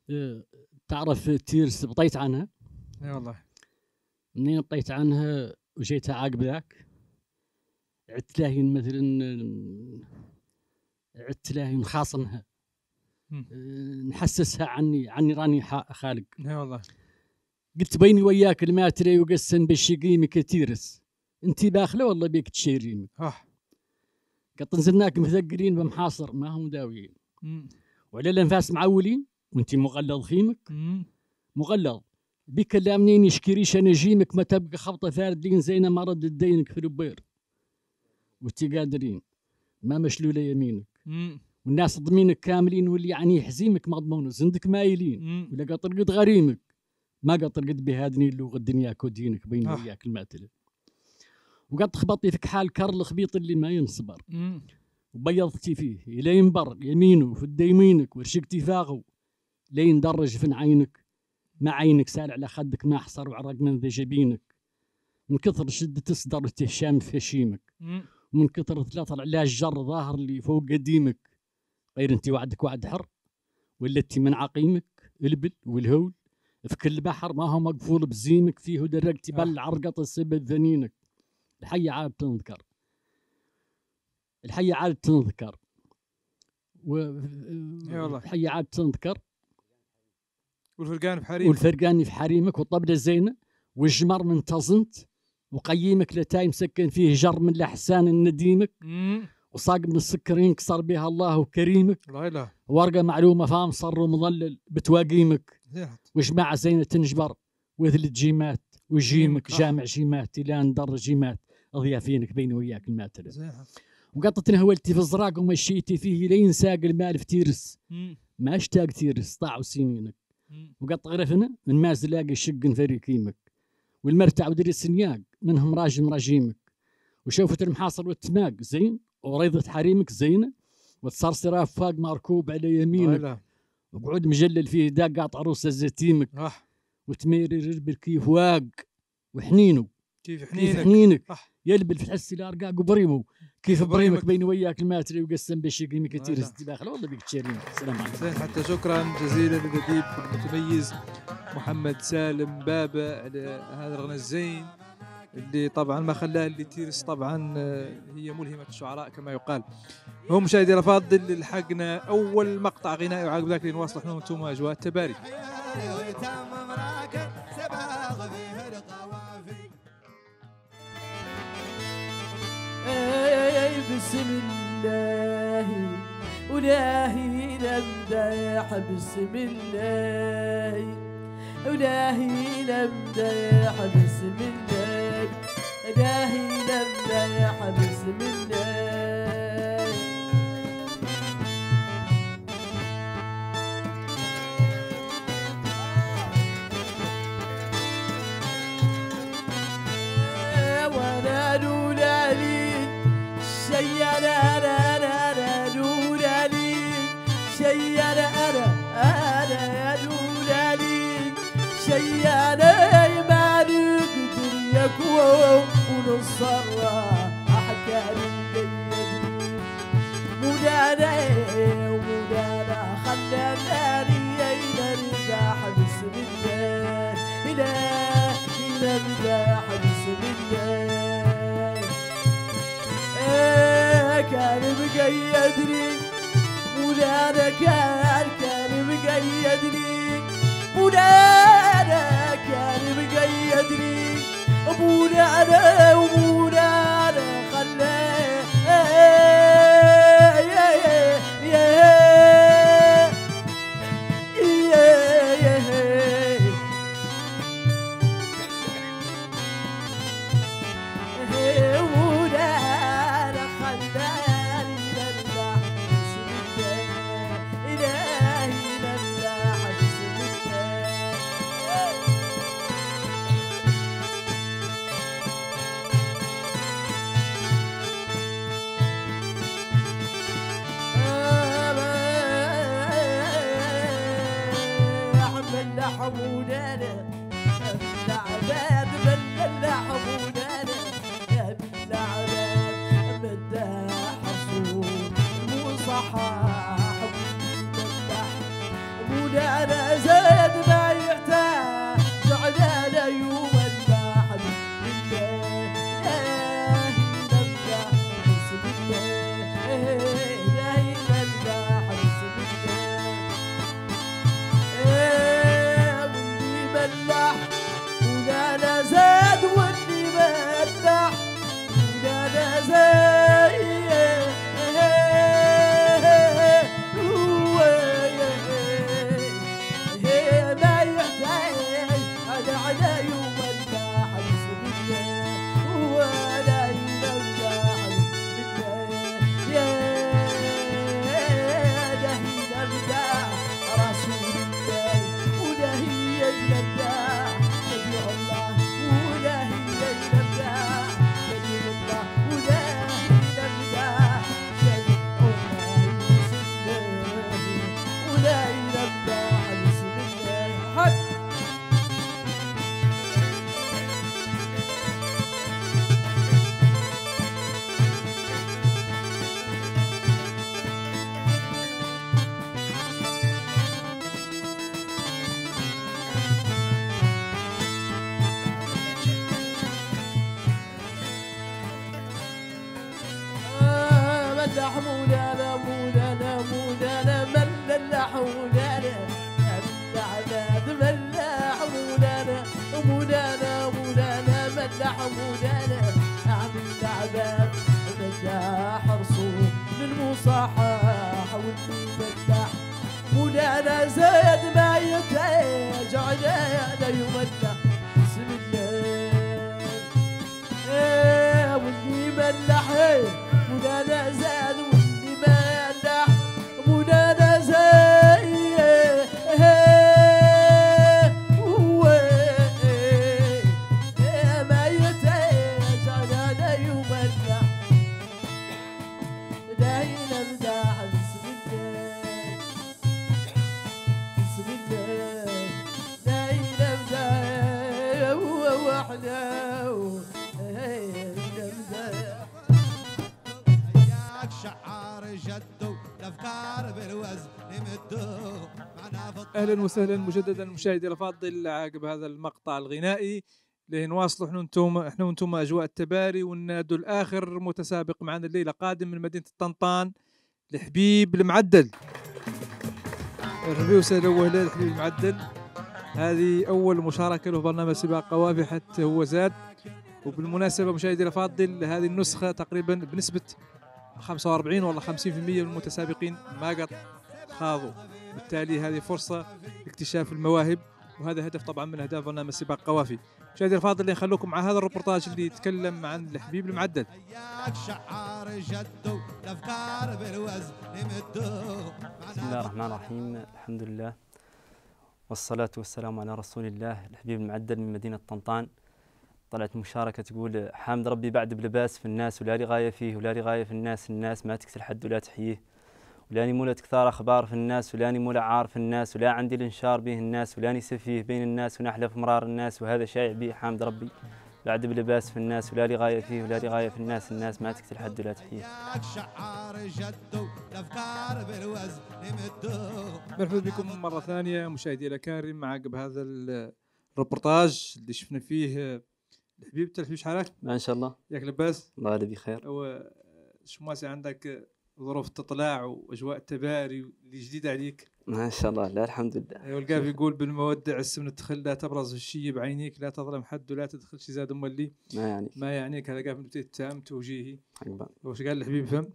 إيه، تعرف تيرس بطيت عنها اي والله منين بطيت عنها وجيتها عقب ذاك عدت لاهين مثلا عدت لاهين خاصمها نحسسها عني عني راني خالق اي والله قلت بيني وياك الماتري وقسم بالشقيم كثيرس انت باخله والله بيك تشيريني قط نزلناك مثقلين بمحاصر ما هم داويين وعلى الانفاس معولين وانت مغلظ خيمك مغلظ بك لامنين يشكريش انا جيمك ما تبقى خبطه لين زينه ما رد دينك في البير وانت قادرين ما مشلوله يمينك والناس ضمينك كاملين واللي يعني حزيمك ما ضمونه زندك مايلين ولا قطر قد غريمك ما قطر قد بهادني اللغه الدنيا كودينك بين وياك آه. المعتله وقد تخبطي فيك حال كارل الخبيط اللي ما ينصبر وبيضتي فيه إلى ينبر يمينه في يمينك ورشقتي فاغو لين درج فن عينك ما عينك سال على خدك ما حصر وعرق من ذا جبينك من كثر شدة تصدر تهشام في هشيمك ومن كثر ثلاثة على الجر ظاهر اللي فوق قديمك غير انت وعدك وعد حر ولا انت من عقيمك البل والهول في كل بحر ما هو مقفول بزيمك فيه ودرقتي آه. بل عرقط السبب ذنينك الحي عاد تنذكر الحية عاد تنذكر و... والله الحية عاد تنذكر والفرقان في حريمك والفرقان في حريمك والطبلة زينة والجمر من تزنت وقيمك لتاي مسكن فيه جر من الاحسان النديمك وصاق من السكرين كسر بها الله وكريمك لا لا ورقة معلومة فاهم صر ومظلل بتواقيمك وجماعة زينة تنجبر وذل جيمات وجيمك جامع جيمات إلى ندر جيمات أضيافينك بيني وياك الماتلة وقطتنا هو التي في الزراق وما شيتي فيه لين ساق المال في تيرس ما اشتاق تيرس طاعوا سنينك وقط غرفنا من ما زلاق الشق نفري كيمك والمرتع ودري السنياق منهم راجم رجيمك وشوفت المحاصر والتماق زين وريضة حريمك زينة صراف فاق مركوب على يمينك وقعود مجلل فيه داق قاطع روس زتيمك وتميرر كيف واق وحنينه كيف حنينك, كيف حنينك. أح. يلبل في الحس اللي قبريمو بريمو كيف بريمك بيني وياك الماتري وقسم باش يقيمي كثير الداخل والله بيك تشيرين السلام عليكم حتى شكرا جزيلا للاديب المتميز محمد سالم بابا على هذا الغنى الزين اللي طبعا ما خلاه اللي تيرس طبعا آه، هي ملهمه الشعراء كما يقال هم مشاهدينا الافاضل لحقنا اول مقطع غنائي وعقب ذاك نواصل احنا وانتم اجواء التباري بسم الله ولهي لمدح بسم الله يا حبس بسم الله ولهي لمدح بسم الله ولا لولا سيارة أنا أنا أنا نوراني سيارة أنا أنا نوراني سيارة يمالك دنياك ونصرها أحكاري مولانا مولانا خلاناني يا إلى الرزاح بسم إلى إلى الرزاح كان مقيدني مولانا كان كان مقيدني مولانا كان مقيدني مولانا ومولانا خلاه اهلا وسهلا مجددا مشاهدي الافاضل عقب هذا المقطع الغنائي لين واصلوا احنا وانتم احنا وانتم اجواء التباري والنادو الاخر متسابق معنا الليله قادم من مدينه الطنطان الحبيب المعدل اهلا وسهلا وهلا الحبيب المعدل هذه اول مشاركه له برنامج سباق قوافي حتى هو زاد وبالمناسبه مشاهدينا الافاضل هذه النسخه تقريبا بنسبه 45 ولا 50% من المتسابقين ما قد خاضوا بالتالي هذه فرصة لاكتشاف المواهب وهذا هدف طبعا من اهداف برنامج سباق قوافي مشاهدي الفاضل نخلوكم مع هذا الروبورتاج اللي يتكلم عن الحبيب المعدل شعار جدو الافكار بالوزن بسم الله الرحمن الرحيم الحمد لله والصلاة والسلام على رسول الله الحبيب المعدل من مدينة طنطان طلعت مشاركة تقول حامد ربي بعد بلباس في الناس ولا لغاية فيه ولا لغاية في الناس الناس ما تكسر حد ولا تحييه فلاني مولا كثار اخبار في الناس فلاني عار عارف الناس ولا عندي الانشار به الناس ولاني سفيه بين الناس ونحلف مرار الناس وهذا شايع به حامد ربي لا عدب لباس في الناس ولا لي غايه فيه ولا لي غايه في الناس الناس ما تقتل حد ولا تحيه شعار الافكار بالوزن مرحبا بكم مره ثانيه مشاهدي الاكارم معك بهذا الربورتاج اللي شفنا فيه الحبيب تلحبيب شحالك؟ ما ان شاء الله ياك لباس الله يعلي بخير شو ماسي عندك ظروف تطلع واجواء التباري اللي جديده عليك ما شاء الله لا الحمد لله ايوا القاف يقول بالمودع السمن تخل لا تبرز الشيء بعينيك لا تظلم حد ولا تدخل شي زاد مولي ما يعني ما يعنيك هذا قاف بديت التام توجيهي واش أيوة. قال الحبيب فهم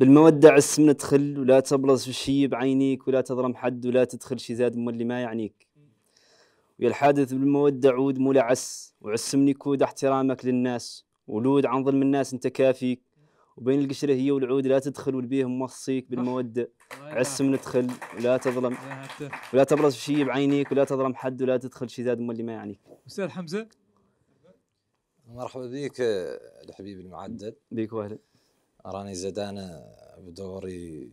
بالمودع السمن تخل ولا تبرز الشيء بعينيك ولا تظلم حد ولا تدخل شي زاد مولي ما يعنيك ويا الحادث بالمودع عود مولع عس وعسمني كود احترامك للناس ولود عن ظلم الناس انت كافيك وبين القشره هي والعود لا تدخل والبيه موصيك بالموده عس من ادخل ولا تظلم ولا تبرز شيء بعينيك ولا تظلم حد ولا تدخل شداد اللي ما يعنيك استاذ حمزه مرحبا بك الحبيب المعدل بك واهلا راني زاد انا بدوري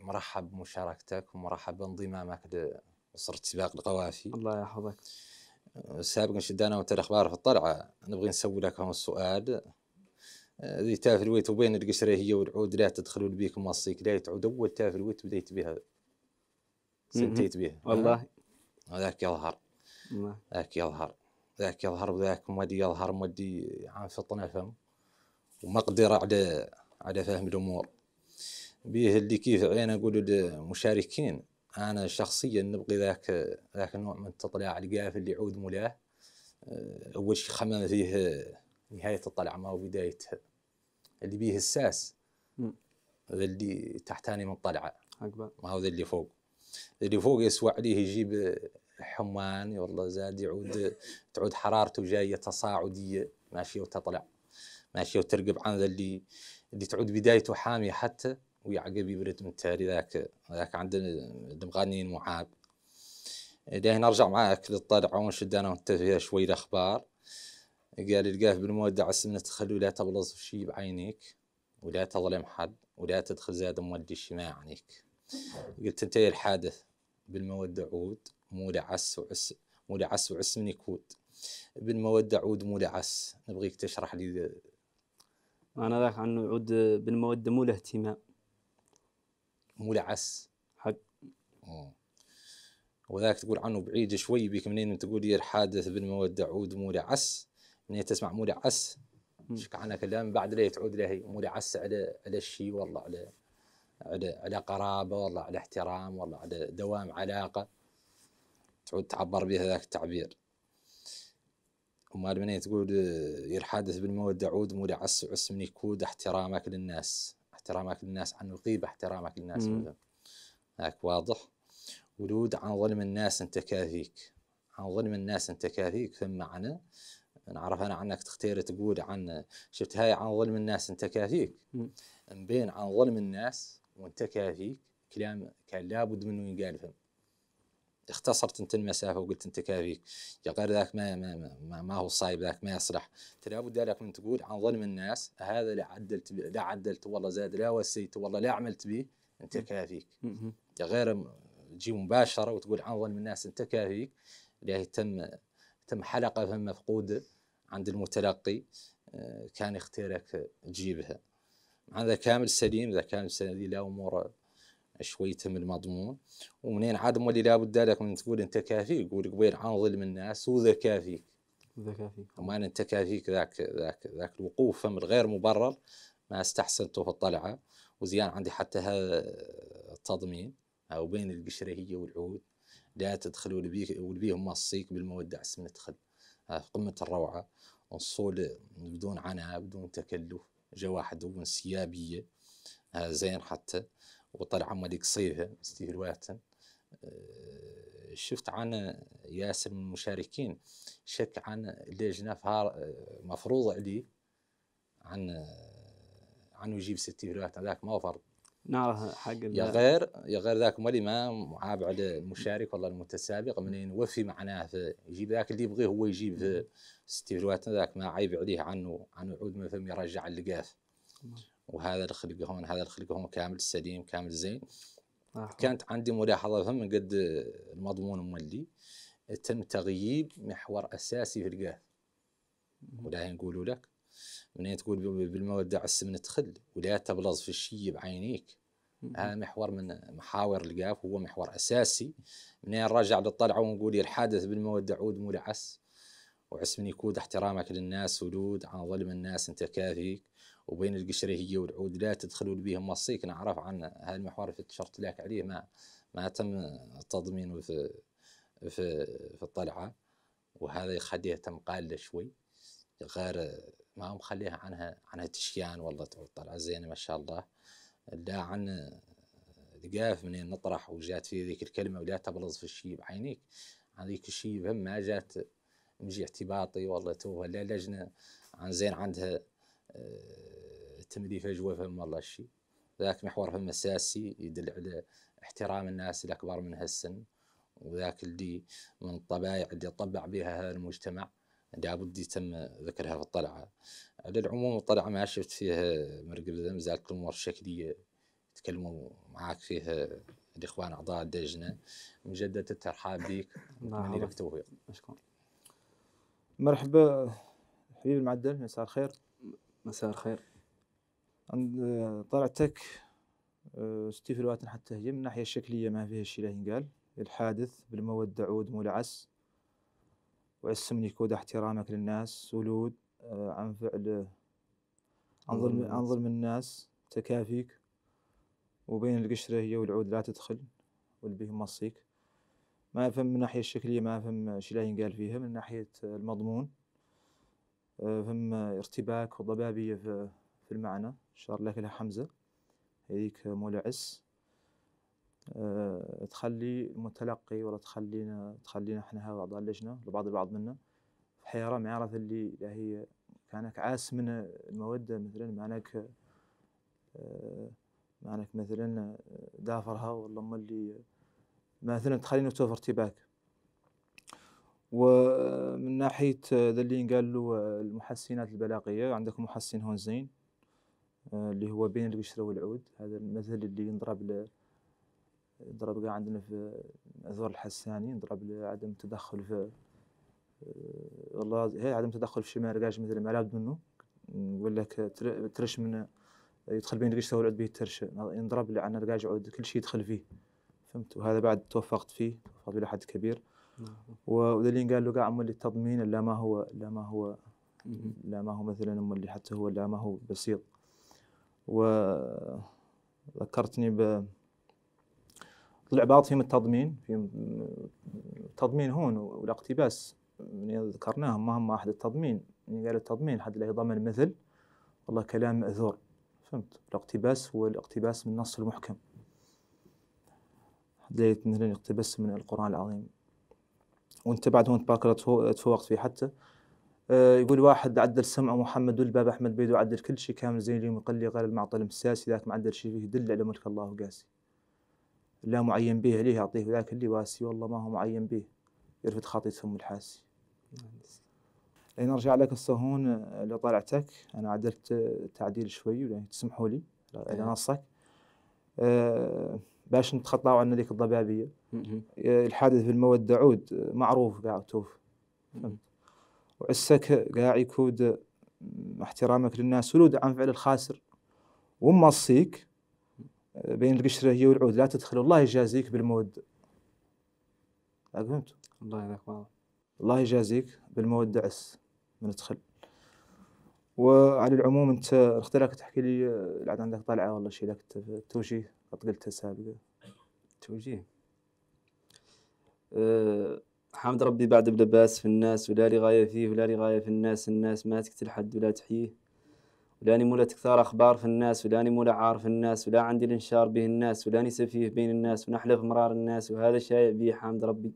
مرحب بمشاركتك ومرحب بانضمامك لأسرة سباق القوافي الله يحفظك سابقا شدانا وانت الاخبار في الطلعه نبغي نسوي لك هون السؤال آه، ذي تاف الويت وبين القشرة هي والعود لا تدخلون بيك مصيك لا يتعود أول تاف الويت بديت بها سنتيت بها والله آه، ذاك يظهر ذاك يظهر ذاك يظهر وذاك مودي يظهر مودي عن فطنة فهم ومقدرة على على فهم الأمور بيه اللي كيف انا أقول للمشاركين أنا شخصيا نبغي ذاك ذاك النوع من التطلع القافل اللي يعود مولاه آه، أول شيء خمم فيه نهايه الطلعة ما هو بدايتها اللي بيه الساس ذا اللي تحتاني من طلعه عقبال ما هو ذا اللي فوق اللي فوق يسوى عليه يجيب حمان والله زاد يعود تعود حرارته جايه تصاعديه ماشيه وتطلع ماشيه وترقب عن ذا اللي اللي تعود بدايته حاميه حتى ويعقب يبرد من التالي ذاك ذاك عند المغنيين معاب ليه نرجع معاك للطلعة ونشد انا وانت فيها شوي الاخبار قال القاه بالمودة مودع السمنة تخلو لا تبلص في بعينيك ولا تظلم حد ولا تدخل زاد مودي الشماع عنيك قلت انتهي الحادث بالمودة عود مولع عس وعس مولع عس وعس من يكود بالمودة عود مولع عس نبغيك تشرح لي انا ذاك عنه عود بالمودة مودة مو اهتمام مولع عس حق وذاك تقول عنه بعيد شوي بك منين تقول لي الحادث بالمودة عود مولع عس ان تسمع مولع عس شك عنها كلام بعد لا تعود له مولع عس على على الشيء والله على على على قرابه والله على احترام والله على دوام علاقه تعود تعبر ذاك التعبير وما منين تقول يلحدث بالمودة عود مولع عس عس من يكود احترامك للناس احترامك للناس عن الغيبة احترامك للناس مثلا هاك واضح ولود عن ظلم الناس انت كافيك عن ظلم الناس انت كافيك ثم عن نعرف انا عنك تختير تقول عن شفت هاي عن ظلم الناس انت كافيك بين عن ظلم الناس وانت كافيك كلام كان لابد منه ينقال فهم اختصرت انت المسافه وقلت انت كافيك يا غير ذاك ما ما, ما, ما هو صايب ذاك ما يصلح لابد لك من تقول عن ظلم الناس هذا لا عدلت لا عدلت والله زاد لا وسيت والله لا عملت به انت كافيك يا غير تجي مباشره وتقول عن ظلم الناس انت كافيك لا يتم تم حلقه فم مفقوده عند المتلقي آه، كان يختارك تجيبها هذا كامل سليم اذا كان سليم لا امور شوي تم المضمون ومنين عاد مولي لابد لك من تقول انت كافي يقول قبيل عن ظلم الناس وذا كافيك ذا كافيك وما انت كافيك ذاك ذاك ذاك الوقوف فم الغير مبرر ما استحسنته في الطلعه وزيان عندي حتى هذا التضمين او بين القشره هي والعود لا تدخل ولبيك ولبيهم ماصيك بالمودة عسى من تدخل في قمة الروعة نصول بدون عناء بدون تكلف جا واحد وانسيابية زين حتى وطلع عمالي قصيرها استهلوات آه، شفت عن ياسر من المشاركين شك عن اللجنة آه، مفروض عليه عن آه، عن يجيب ستي فيديوهات هذاك ما فرض ناره حق يا غير يا غير ذاك مالي ما على المشارك ولا المتسابق من يوفي معناه يجيب ذاك اللي يبغيه هو يجيب في استفلواتنا ذاك ما عيب عليه عنه عنه عود من فم يرجع اللقاف وهذا الخلق هون هذا الخلق هون كامل سليم كامل زين آه. كانت عندي ملاحظه من قد المضمون مولي تم تغييب محور اساسي في القاف ولا نقولوا لك من تقول بالمودة عس من تخل ولا تبلظ في الشي بعينيك هذا محور من محاور القاف هو محور أساسي من أين نرجع للطلعة ونقول الحادث بالمودة عود ملعس وعس من يكود احترامك للناس ولود عن ظلم الناس انت كافيك وبين القشرية والعود لا تدخلوا بهم مصيك نعرف عن هذا المحور في الشرط لك عليه ما ما تم تضمينه في في في الطلعة وهذا يخليه تم قال شوي غير ما مخليها عنها عنها تشيان والله طلع زينه ما شاء الله لا عن لقاف آه، منين نطرح وجات في ذيك الكلمه ولا تبلظ في الشيء بعينيك عن ذيك الشيب هم ما جات مجي اعتباطي والله توها لا لجنه عن زين عندها آه، تملي فجوه فهم والله الشيء ذاك محور فهم اساسي يدل على احترام الناس الاكبر من هالسن وذاك اللي من الطبائع اللي طبع بها هذا المجتمع اللي عبودي تم ذكرها في الطلعة على العموم الطلعة ما شفت فيها مرقب مازال كل أمور شكلية يتكلموا معاك فيها الإخوان أعضاء الدجنة مجدد الترحاب بك نتمنى لك التوفيق مشكور مرحبا حبيبي المعدل مساء الخير مساء الخير عند طلعتك آه، ستيف الواتن حتى هي من الناحية الشكلية ما فيها شيء لا ينقال الحادث بالمودة عود مولعس واسمني كود احترامك للناس ولود آه، عن فعل عن ظلم عن ظلم الناس تكافيك وبين القشرة هي والعود لا تدخل والبهم مصيك ما أفهم من الناحية الشكلية ما أفهم شي لا ينقال فيها من ناحية المضمون آه، فهم ارتباك وضبابية في المعنى شار لك لها حمزة هذيك مولع اس آه، تخلي المتلقي ولا تخلينا تخلينا احنا بعض اللجنه لبعض البعض منا في حيره يعرف اللي هي كانك عاس من الموده مثلا معناك آه، معناك مثلا آه، دافرها والله ما اللي مثلا تخلينا توفر ارتباك ومن ناحيه ذا اللي قال له المحسنات البلاغيه عندك محسن هون زين اللي هو بين القشره والعود هذا المثل اللي ينضرب ضرب كاع عندنا في ازور الحساني ضرب عدم التدخل في آه، والله هي عدم التدخل في الشمال كاع مثلا ما لابد منه نقول لك ترش من يدخل بين رجلي والعود به ترش ينضرب لعن رجاج عود كل شيء يدخل فيه فهمت وهذا بعد توفقت فيه توفقت الى حد كبير نعم. وذا اللي قال له قاع مولي التضمين لا ما هو لا ما هو لا ما هو مثلا مولي حتى هو لا ما هو بسيط وذكرتني ب العباط فيهم التضمين فيهم التضمين هون والاقتباس يعني ذكرناهم ما هم احد التضمين يعني قال التضمين حد لا يضمن مثل والله كلام مأذور فهمت الاقتباس هو الاقتباس من النص المحكم حد لا يتمثل من القرآن العظيم وانت بعد هون باكر تفوقت فيه حتى آه، يقول واحد عدل سمع محمد والباب احمد بيدو عدل كل شيء كامل زين اليوم يقل لي غير المعطى المساسي ذاك معدل شيء فيه دل على ملك الله وقاسي لا معين به ليه يعطيه ذاك اللي واسي والله ما هو معين به يرفد خاطي ثم الحاسي لين إيه، ارجع لك الصهون آه، اللي طلعتك انا عدلت آه، تعديل شوي يعني تسمحوا لي على إيه. نصك أه باش نتخطاو عن ذيك الضبابيه آه، الحادث في المود عود معروف قاع توف وعسك قاع يكود احترامك للناس ولود عن فعل الخاسر وما الصيك بين القشره هي والعود لا تدخل الله يجازيك بالمود فهمت الله يجزاك الله يجازيك بالمودة عس من ادخل وعلى العموم انت اختراك تحكي لي العاد عندك طلعه والله شيء لك التوجيه قد قلتها سابقا توجيه أه حمد ربي بعد بلباس في الناس ولا لغاية فيه ولا لغاية في الناس الناس ما تقتل حد ولا تحييه فلاني مولا تكثار أخبار في الناس فلاني مولا عار في الناس ولا عندي الانشار به الناس فلاني سفيه بين الناس ونحلف مرار الناس وهذا شايع به حمد ربي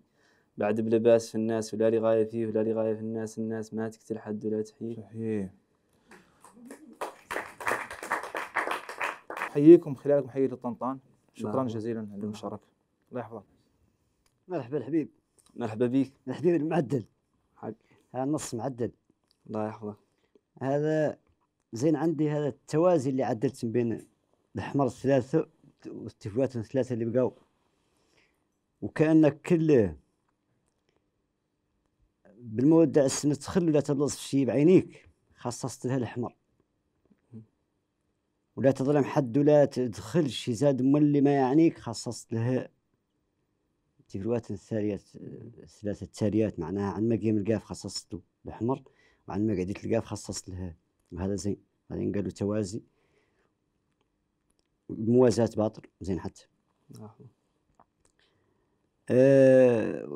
بعد بلباس في الناس ولا لي غاية فيه ولا لي غاية في الناس الناس ما تقتل حد ولا تحيي صحيح احييكم خلالكم محيي للطنطان شكرا جزيلا للمشاركه الله يحفظك مرحبا الحبيب مرحبا بك الحبيب المعدل حق هذا النص معدل الله يحفظك هذا زين عندي هذا التوازي اللي عدلت بين الاحمر الثلاثة والتفوات الثلاثة اللي بقاو وكأن كل بالمودع السنة تخل ولا تبلص شي بعينيك خصصت لها الاحمر ولا تظلم حد ولا تدخل شي زاد من اللي ما يعنيك خصصت لها التفوات الثانية الثلاثة التاليات معناها عن ما قيم القاف خصصت له الاحمر وعن ما قعدت القاف خصصت لها وهذا زين بعدين قالوا توازي موازاة باطل زين حتى نعم. أه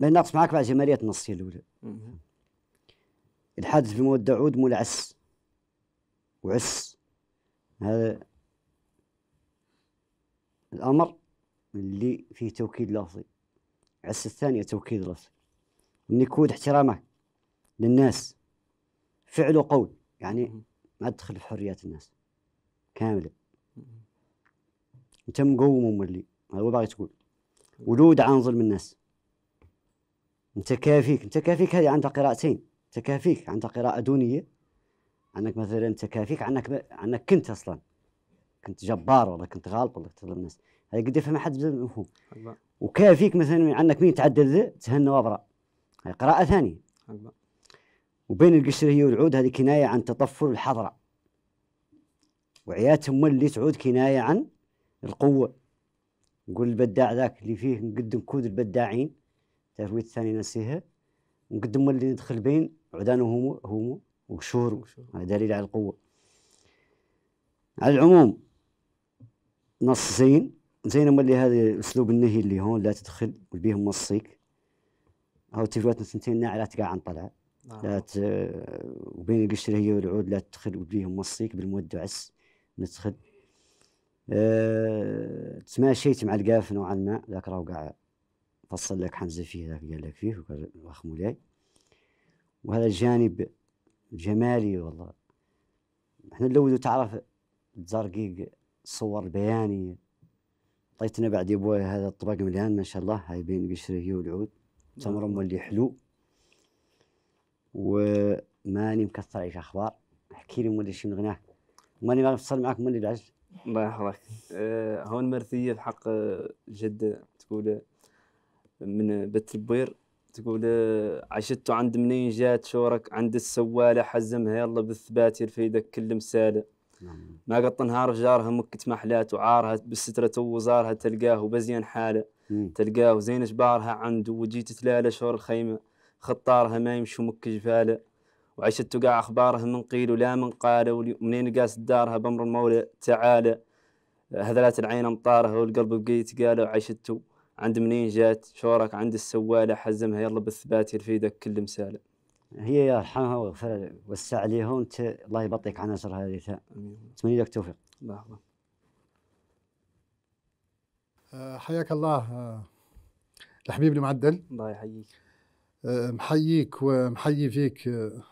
ناقص معك بعد جمالية النصية الأولى الحادث في عود مول عس وعس هذا الأمر اللي فيه توكيد لفظي عس الثانية توكيد لفظي النكود احترامه للناس فعل وقول يعني ما تدخل في حريات الناس كامله انت مقوم وملي هذا هو باغي تقول ولود عن ظلم الناس انت كافيك انت كافيك هذه عندها قراءتين انت كافيك عندها قراءه دونيه انك مثلا انت كافيك عنك عنك كنت اصلا كنت جبار ولا كنت غالط ولا كنت تظلم الناس هذا قد يفهم حد المفهوم وكافيك مثلا عنك مين تعدل تهنى وابرا هذه قراءه ثانيه الله. وبين القشرة هي والعود هذه كناية عن تطفل الحضرة وعياتهم اللي تعود كناية عن القوة نقول البداع ذاك اللي فيه نقدم كود البداعين ويت الثاني نسيها نقدم اللي ندخل بين عدان وهمو همو وقشور هذا دليل على القوة على العموم نص زين زين اللي هذا اسلوب النهي اللي هون لا تدخل وبيهم نصيك هاو تفوت ناعي لا تقع عن طلعه نعم، نعم. لا ت... آه، وبين القشرة هي والعود لا تدخل وبيهم مصيك بالمود وعس ندخل أه... تماشيت مع القاف نوعا ما ذاك راهو قاع فصل لك حمزة فيه ذاك قال لك فيه وقال مولاي وهذا الجانب جمالي والله احنا لو تعرف تزرقيق صور بياني عطيتنا بعد يبوي هذا الطبق مليان ما شاء الله هاي بين قشره والعود نعم. تمر مولي حلو وماني مكثر عليك اخبار احكي لي مولي شنو غناك ماني باغي نفصل معاك مولي العجل الله يحفظك أه هون مرثية في حق آه، جدة تقول آه، من بيت البير تقول آه، عشت عند منين جات شورك عند السوالة حزمها يلا بالثبات يرفيدك كل مسالة نعم. ما قط نهار جارها مكت محلات وعارها بالسترة وزارها تلقاه وبزين حاله تلقاه زين شبارها عنده وجيت تلالة شور الخيمة خطارها ما يمشوا مك جفاله وعشت قاع أخبارها من قيل ولا من قال منين قاس دارها بأمر المولى تعالى هذلات العين أمطارها والقلب بقيت قاله وعشت عند منين جات شورك عند السوالة حزمها يلا بالثبات يرفيدك كل مسالة هي يا رحمها ويغفر وسع وانت الله يبطيك عن أسرها هذه أتمنى لك توفيق الله آه، حياك الله آه، الحبيب المعدل الله يحييك محييك ومحيي فيك آه،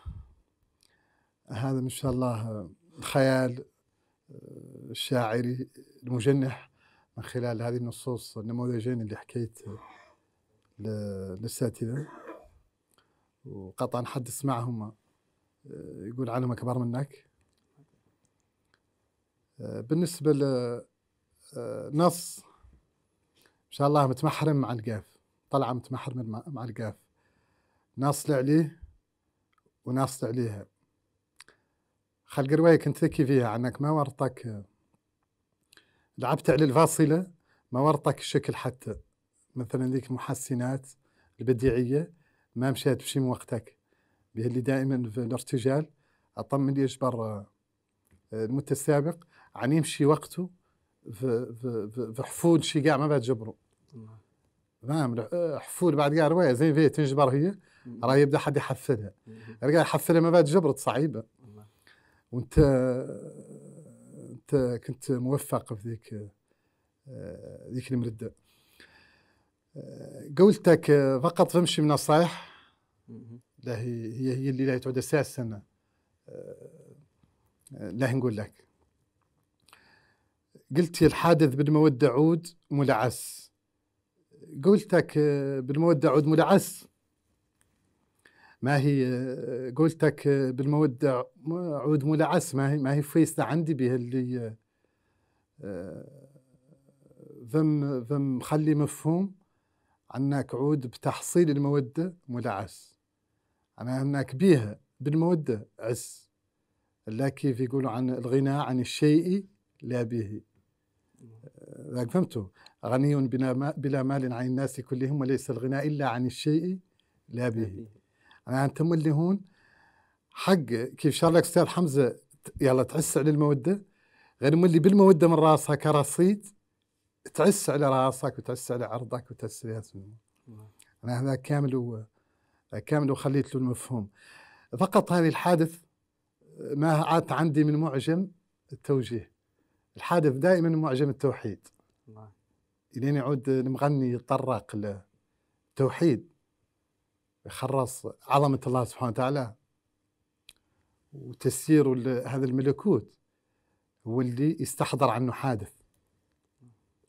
هذا ما شاء الله آه، الخيال آه، الشاعري المجنح من خلال هذه النصوص النموذجين اللي حكيت للاساتذه وقطعا حد يسمعهم يقول عنهم اكبر منك بالنسبه لنص ان شاء الله متمحرم مع القاف طلعه متمحرم مع القاف ناصل عليه وناصل عليها خلق رواية كنت ذكي فيها عنك ما ورطك لعبت على الفاصلة ما ورطك الشكل حتى مثلا ذيك المحسنات البديعية ما مشيت بشي من وقتك اللي دائما في الارتجال أطمن يجبر آه، المتسابق عن يمشي وقته في, حفول في شي قاع ما بتجبره فاهم حفول بعد قاع رواية زين فيه تنجبر هي راه يبدا حد يحفلها رجع يحفلها ما بعد جبرت صعيبه نعم. وانت انت كنت موفق في ذيك ذيك المرده قولتك فقط فمشي من الصحيح لا هي هي اللي لا تعود اساسا لا نقول لك قلت الحادث بالمودة عود ملعس قولتك بالمودة عود ملعس ما هي قولتك بالمودة عود ملعس ما هي ما هي فيست عندي بها اللي آه، ذم ذم خلي مفهوم عنك عود بتحصيل المودة ملعس أنا هناك بيها بالمودة عس لا كيف يقولوا عن الغناء عن الشيء لا به آه، ذاك فهمتوا غني بلا مال عن الناس كلهم وليس الغناء إلا عن الشيء لا به انتم اللي هون حق كيف شارلك استاذ حمزه يلا تعس على الموده غير اللي بالموده من راسها كرصيد تعس على راسك وتعس على عرضك وتعس على انا هذا كامل و... كامل وخليت له المفهوم فقط هذه الحادث ما عاد عندي من معجم التوجيه الحادث دائما معجم التوحيد الين يعود المغني يتطرق للتوحيد خرص عظمة الله سبحانه وتعالى وتسيير هذا الملكوت هو اللي يستحضر عنه حادث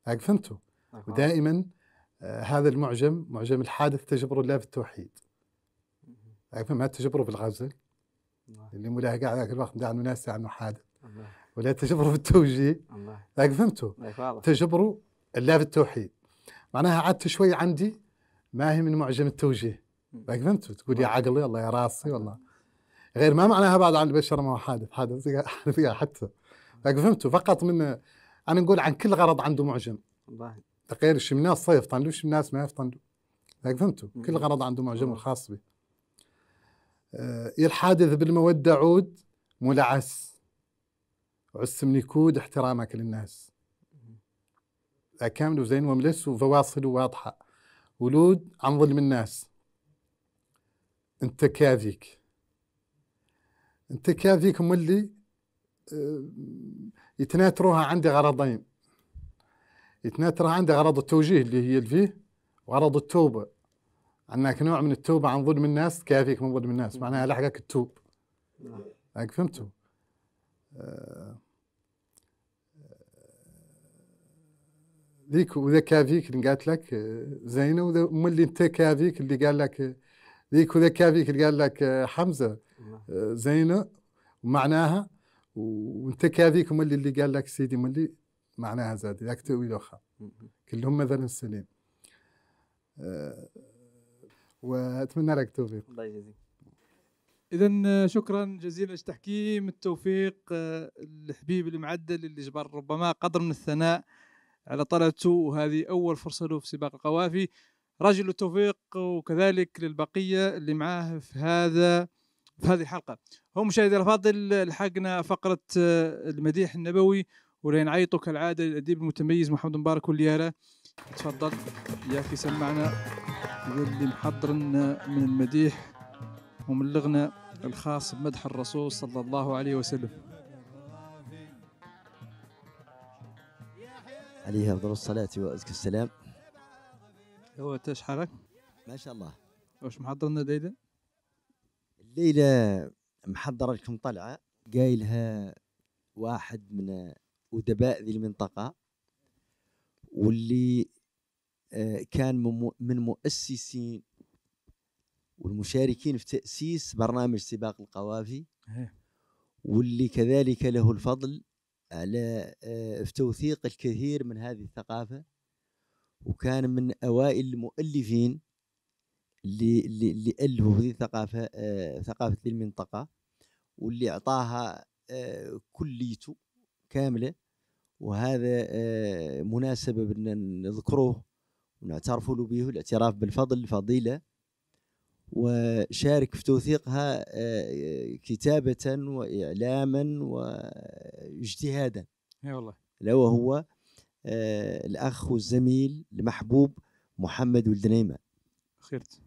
هاك فهمتوا نعم. ودائما آه، هذا المعجم معجم الحادث تجبره الله في التوحيد فهم هذا تجبره في الغزل نعم. اللي مولاه قاعد ذاك الوقت دع ننسى عنه حادث نعم. ولا تجبره في التوجيه هاك فهمتوا تجبره الله في التوحيد معناها عدت شوي عندي ما هي من معجم التوجيه لكن فهمت تقول يا عقلي والله يا راسي والله غير ما معناها بعد عن البشر ما هو حادث حادث فيها حتى لكن فهمت فقط من انا نقول عن كل غرض عنده معجم غير تغير الشمناس صيف طندو الناس ما يفطندو لكن فهمتوا كل غرض عنده معجم الخاص به آه، الحادث بالمودة عود ملعس عس من يكود احترامك للناس كامل وزين وملس وفواصل واضحة ولود عن ظلم الناس انت كافيك انت كافيك هم اللي آه، يتناتروها عندي غرضين يتناتروها عندي غرض التوجيه اللي هي فيه وغرض التوبة عندك نوع من التوبة عن ظلم الناس كافيك من ظلم الناس معناها لحقك التوب هيك فهمتوا آه، آه، ذيك وذا كافيك اللي قالت لك زينه وذا اللي انت كافيك اللي قال لك ذيك وذاك كافيك قال لك آه، حمزه نعم. آه، زينه ومعناها وانت كافيك ملي اللي, اللي قال لك سيدي ملي معناها زاد ذاك تأويل اخر كلهم مثلا سليم آه، واتمنى لك التوفيق الله يجزيك اذا شكرا جزيلا لتحكيم التوفيق الحبيب المعدل اللي جبر ربما قدر من الثناء على طلبته وهذه اول فرصه له في سباق القوافي رجل التوفيق وكذلك للبقية اللي معاه في هذا في هذه الحلقة هم مشاهدي الفاضل لحقنا فقرة آه، المديح النبوي ولينعيطك كالعادة الأديب المتميز محمد مبارك واليارة تفضل يا أخي سمعنا واللي محضر لنا من المديح وملغنا الخاص بمدح الرسول صلى الله عليه وسلم عليه أفضل الصلاة وأزكى السلام هو انت حرك ما شاء الله واش محضر لنا الليله محضر لكم طلعه قايلها واحد من ادباء ذي المنطقه واللي آه، كان من مؤسسين والمشاركين في تاسيس برنامج سباق القوافي إيه. واللي كذلك له الفضل على آه، في توثيق الكثير من هذه الثقافه وكان من اوائل المؤلفين اللي اللي, اللي الفوا في ثقافه آه، ثقافه المنطقه واللي اعطاها آه، كليته كامله وهذا آه، مناسبه بدنا نذكروه ونعترف له به الاعتراف بالفضل الفضيله وشارك في توثيقها كتابة وإعلاما واجتهادا اي والله لو وهو آه، الاخ والزميل المحبوب محمد ولد نيمه خيرت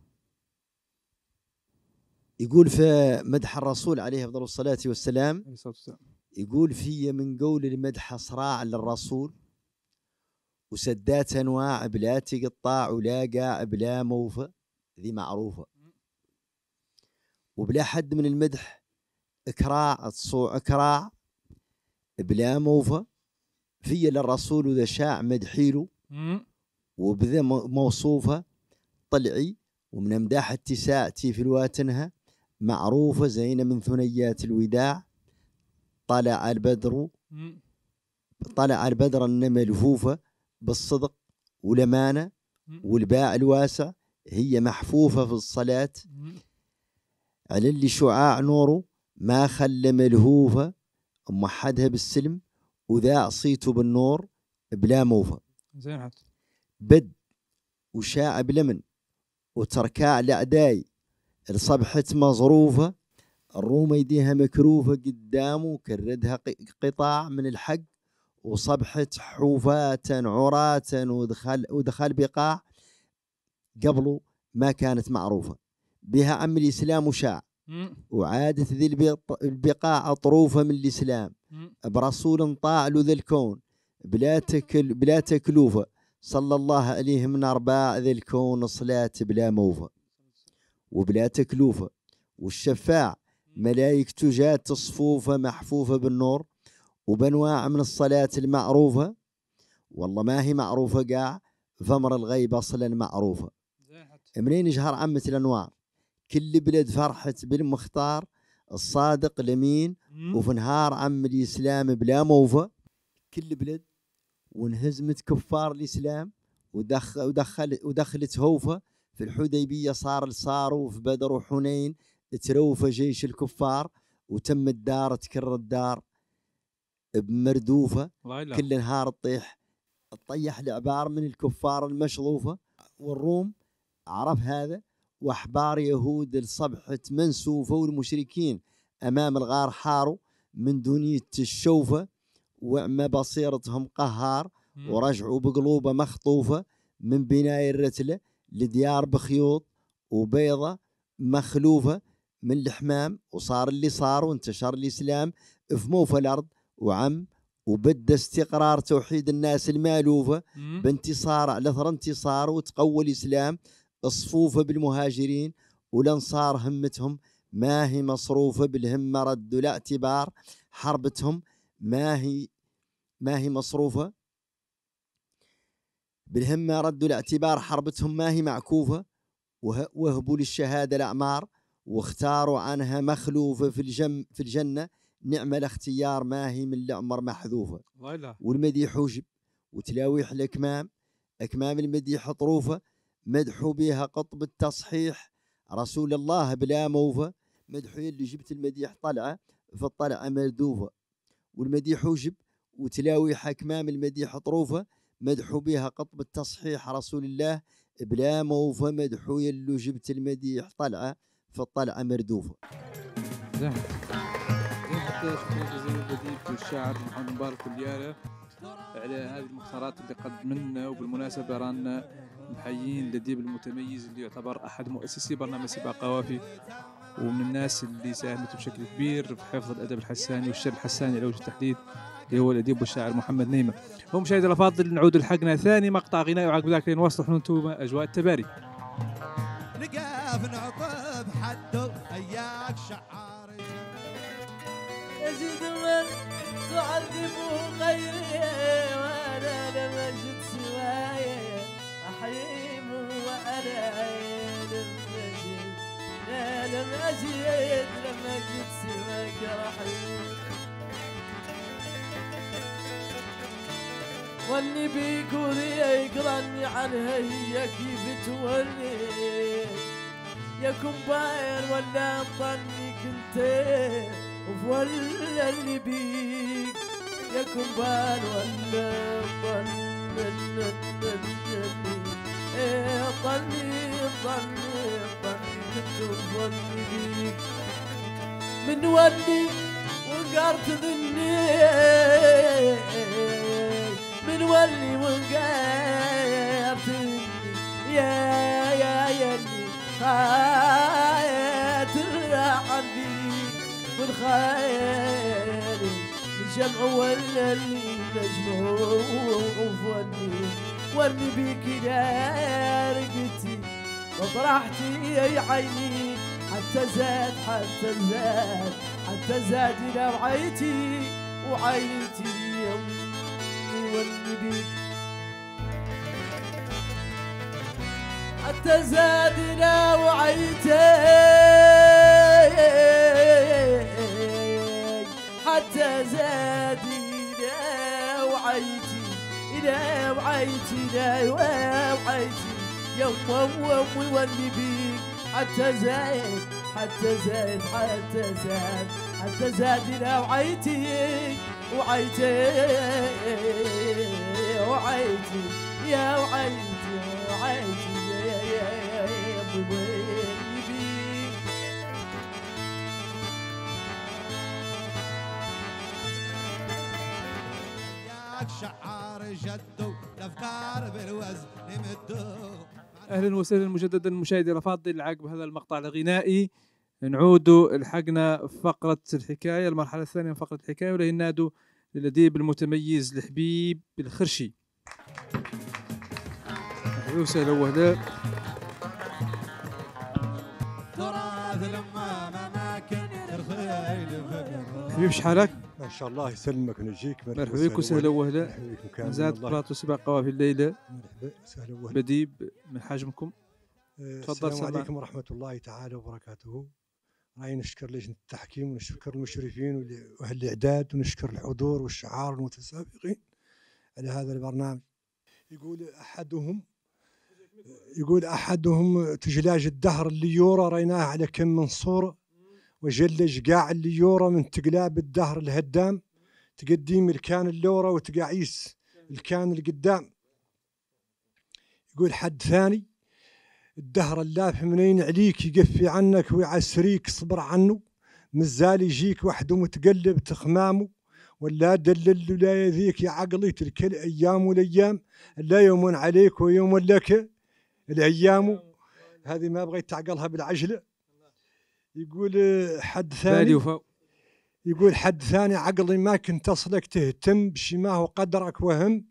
يقول في مدح الرسول عليه افضل الصلاه والسلام يقول في من قول المدح صراع للرسول وسدات انواع بلا تقطاع ولا قاع بلا موفى ذي معروفه وبلا حد من المدح اكراع تصوع اكراع بلا موفى فيا للرسول ذا شاع مدحيلو وبذا موصوفة طلعي ومن امداح اتساعتي في الواتنها معروفة زين من ثنيات الوداع طلع البدر طلع البدر ان ملفوفة بالصدق والأمانة والباع الواسع هي محفوفة في الصلاة على اللي شعاع نوره ما خلى ملهوفة موحدها بالسلم وذاع صيته بالنور بلا موفى زين عاد بد وشاع بلمن وتركاع لعداي الصبحة مظروفة الروم يديها مكروفة قدامه كردها قطاع من الحق وصبحة حوفاة عراة ودخل, ودخل بقاع قبله ما كانت معروفة بها عم الإسلام وشاع وعادت ذي البقاع أطروفة من الإسلام برسول طاع ذا الكون بلا, تكل بلا تكلوفة صلى الله عليه من أرباع ذا الكون صلاة بلا موفة وبلا تكلوفة والشفاع ملائكته جات صفوفة محفوفة بالنور وبنواع من الصلاة المعروفة والله ما هي معروفة قاع فمر الغيب أصلا معروفة منين يجهر عمة الأنوار كل بلد فرحت بالمختار الصادق الامين وفي نهار عم الاسلام بلا موفى كل بلد وانهزمت كفار الاسلام ودخل ودخل ودخلت هوفه في الحديبيه صار صاروا في بدر وحنين تروف جيش الكفار وتم الدار تكرر الدار بمردوفه كل نهار تطيح تطيح العبار من الكفار المشظوفه والروم عرف هذا وأحبار يهود لصبحة منسوفة المشركين أمام الغار حاروا من دنيا الشوفة وما بصيرتهم قهار ورجعوا بقلوبة مخطوفة من بناء الرتلة لديار بخيوط وبيضة مخلوفة من الحمام وصار اللي صار وانتشر الإسلام في موفى الأرض وعم وبدا استقرار توحيد الناس المالوفة بانتصار على انتصار وتقوى الإسلام صفوفه بالمهاجرين والانصار همتهم ما هي مصروفه بالهمه ردوا لا اعتبار حربتهم ما هي ما هي مصروفه بالهمه ردوا الاعتبار حربتهم ما هي معكوفه وهبوا للشهاده الاعمار واختاروا عنها مخلوفه في الجم في الجنه نعم الاختيار ما هي من العمر محذوفه والمديح وجب وتلاويح الاكمام اكمام المديح طروفه مدح بها قطب التصحيح رسول الله بلا موفى مدح اللي جبت المديح طلعة فالطلعة مردوفة والمديح وجب وتلاوي حكمام المديح طروفة مدح بها قطب التصحيح رسول الله بلا موفى مدح اللي جبت المديح طلعة فالطلعة مردوفة الشاعر محمد مبارك اليارة على هذه المختارات اللي قدمنا وبالمناسبة رانا محيين الاديب المتميز اللي يعتبر احد مؤسسي برنامج سباق قوافي ومن الناس اللي ساهمت بشكل كبير في حفظ الادب الحساني والشعر الحساني على وجه التحديد اللي هو الاديب والشاعر محمد نيمه ومشاهدينا الافاضل نعود لحقنا ثاني مقطع غنائي وعقب ذاك نواصلوا انتم اجواء التباري نقاف نعطب من تعذبه غيري وانا لمجنون نعيم وأنا لم أزيد لا لم أزيد لما جيت سواك رحيم واني بيقول وريك ظني عنها هي كيف تولي يا كومباين ولا ظني كنت ولا اللي بيك يا كومباين ولا ظني ضلي ضلي ضلي تظني من ولي وقرت ذني من ولي وقرت يا يا يلي خايت عندي والخير الجمع ولا اللي نجمه وفني واللي بيك يا وطرحتي يا عيني حتى زاد حتى زاد حتى زاد دمعتي وعينتي يومي ورني بيك حتى زاد دمعتي حتى زاد وعيتي وعيتنا وعيتي يما وامي واني بيك حتى زاد حتى زاد حتى زاد حتى زادنا وعيتي وعيتي وعيتي يا وعيتي جدوا الافكار اهلا وسهلا مجددا مشاهدينا الافاضل العقب هذا المقطع الغنائي نعود لحقنا فقرة الحكاية المرحلة الثانية من فقرة الحكاية ينادوا للأديب المتميز الحبيب الخرشي أهلا وسهلا وهلا تراث الأمامة ما كان حبيب شحالك؟ ان شاء الله يسلمك ونجيك مرحبا بك وسهلا وهلا زاد بلاطو سباق قوافل الليله مرحبا سهلا وهلا بديب من حجمكم آه، تفضل السلام عليكم ورحمه الله تعالى وبركاته راي نشكر لجنه التحكيم ونشكر المشرفين واهل الاعداد ونشكر الحضور والشعار المتسابقين على هذا البرنامج يقول احدهم يقول احدهم تجلاج الدهر اللي يورا رايناه على كم من صوره وجلج قاع يورا من تقلاب الدهر الهدام تقديم الكان اللورا وتقاعيس الكان القدام يقول حد ثاني الدهر اللاف منين عليك يقفي عنك ويعسريك صبر عنه مزال يجيك وحده متقلب تخمامه ولا دلل ولا يذيك يا عقلي تلك الايام والايام لا يوم عليك ويوم لك الايام هذه ما بغيت تعقلها بالعجله يقول حد ثاني يقول حد ثاني عقلي ما كنت أصلك تهتم بشي ما هو قدرك وهم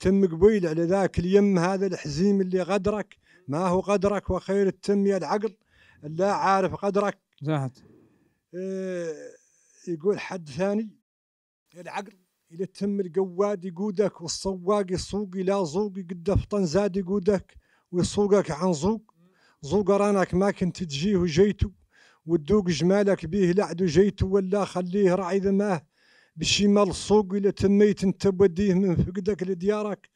تم قبيل على ذاك اليم هذا الحزيم اللي غدرك ما هو قدرك وخير التم يا العقل لا عارف قدرك زاهد آه، يقول حد ثاني العقل إلى تم القواد يقودك والصواق يسوق لا زوق قد فطن زاد يقودك ويسوقك عن زوق زوق رانك ما كنت تجيه وجيته ودوق جمالك بيه لعدو جيت ولا خليه راعي ذماه بشمال السوق الى تميت انت بوديه من فقدك لديارك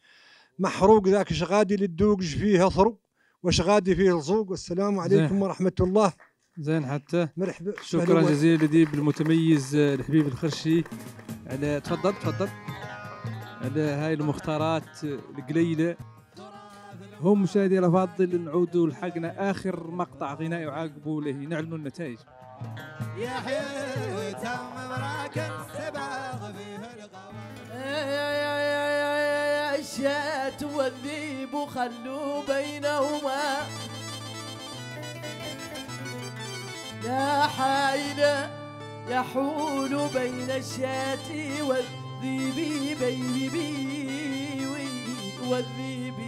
محروق ذاك اش غادي للدوق فيه اثرو واش غادي فيه الزوق والسلام عليكم زين. ورحمه الله زين حتى مرحبا شكرا جزيلا لديب المتميز الحبيب الخرشي على تفضل تفضل على هاي المختارات القليله هم مشاهدينا الافاضل نعودوا لحقنا اخر مقطع غنائي وعاقبوا له نعلنوا النتائج يا حلو تم يا يا يا يا الشات والذيب خلوا بينهما يا حائل يحول بين الشات والذيب بيبي والذيب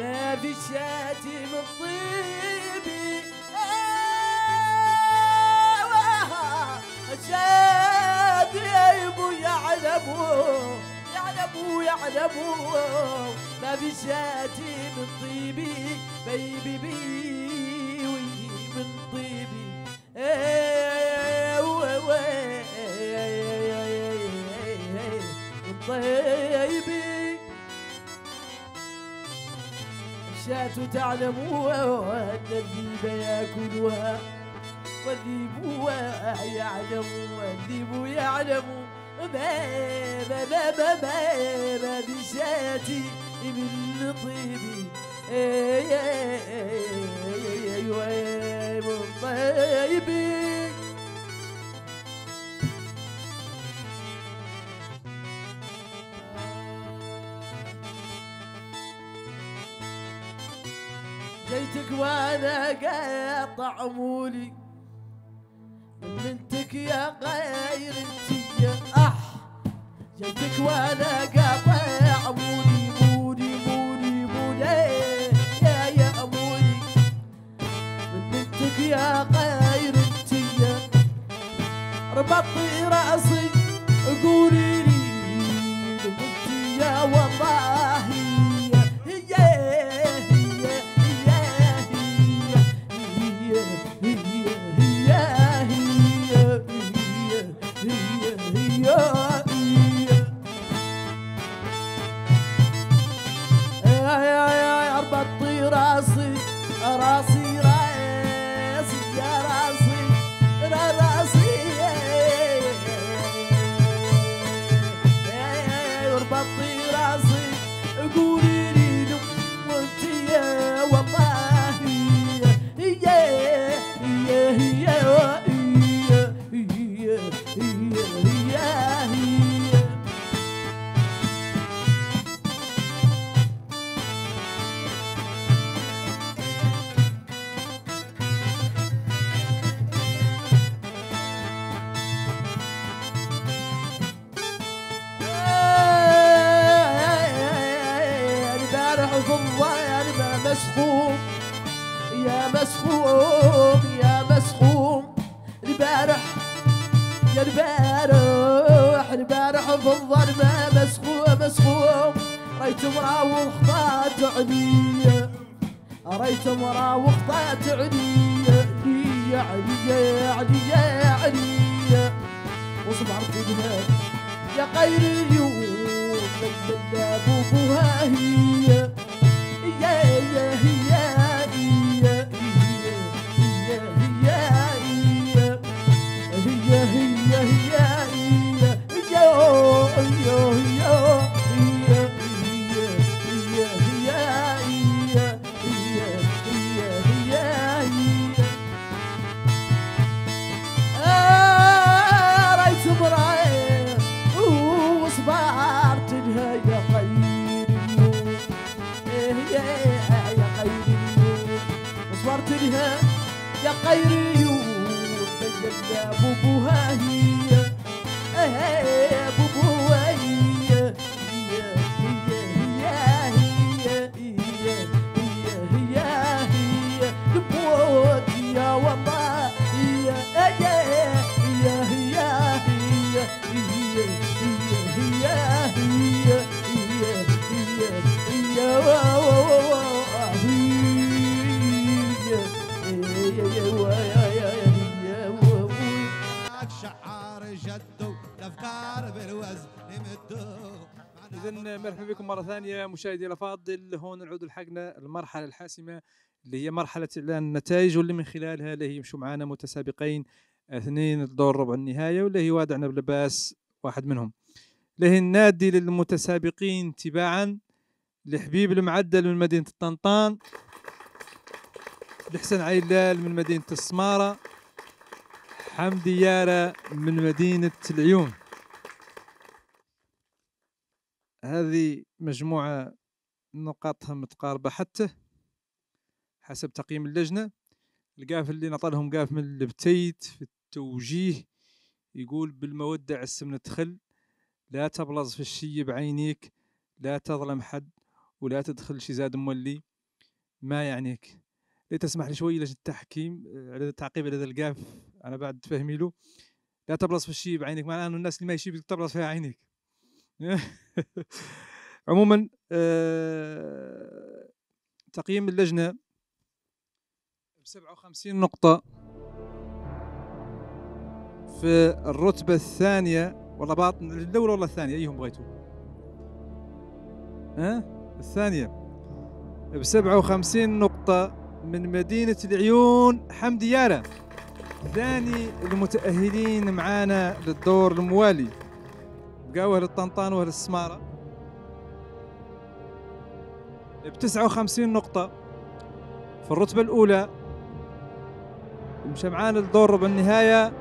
ما في شاتي من طيبي شادي يا ابو يعلمو يعلمو يعلمو ما في شاتي من طيبي بيبي بي من طيبي من طيبي الشاة تعلموها والذيب ياكلها والذيب يعلم والذيب يعلم ما ما ما ما ما ما بشاتي من طيبي يا يا آه، جيتك وانا قاطع مولي من بنتك يا غير انتي اح جيتك وانا قاطع مولي مرحبا بكم مره ثانيه مشاهدي الافاضل هون نعود لحقنا المرحله الحاسمه اللي هي مرحله اعلان النتائج واللي من خلالها اللي يمشوا معنا متسابقين اثنين الدور ربع النهايه واللي هي وادعنا بلباس واحد منهم له النادي للمتسابقين تباعا لحبيب المعدل من مدينه الطنطان لحسن عيلال من مدينه السماره حمدي يارا من مدينه العيون هذه مجموعة نقاطها متقاربة حتى حسب تقييم اللجنة القاف اللي نطلهم قاف من البتيت في التوجيه يقول بالمودة عسم من لا تبلز في الشي بعينيك لا تظلم حد ولا تدخل شي زاد مولي ما يعنيك لي تسمح لي شوي لجنة التحكيم آه، على التعقيب على هذا القاف أنا بعد تفهمي له لا تبلص في الشي بعينك معناه أنه الناس اللي ما يشيب تبلص فيها عينيك عموما آه تقييم اللجنة ب 57 نقطة في الرتبة الثانية والله باطن الأولى ولا الثانية أيهم بغيتوا؟ ها؟ أه؟ الثانية ب 57 نقطة من مدينة العيون حمدي يارا ثاني المتأهلين معانا للدور الموالي بقى للطنطان واهل وهل السماره ب 59 نقطه في الرتبه الاولى مشمعان الدور ربع النهايه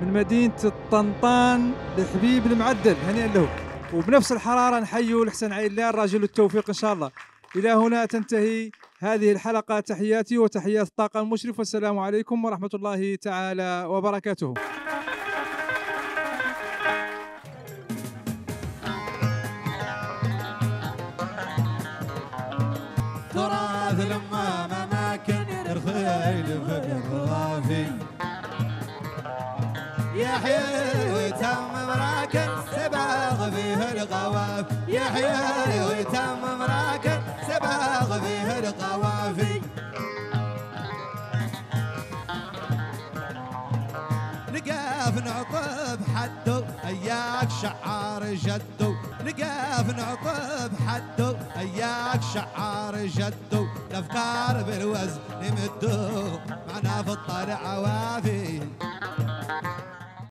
من مدينه الطنطان لحبيب المعدل هنيئا له وبنفس الحراره نحيوا الحسن عيلان راجل التوفيق ان شاء الله الى هنا تنتهي هذه الحلقه تحياتي وتحيات الطاقم المشرف والسلام عليكم ورحمه الله تعالى وبركاته ويتم مراكب القوافي حدو اياك شعار جدو نقاف نعطب حدو اياك شعار جدو الافكار بالوزن يمدو معنا في الطلع وافي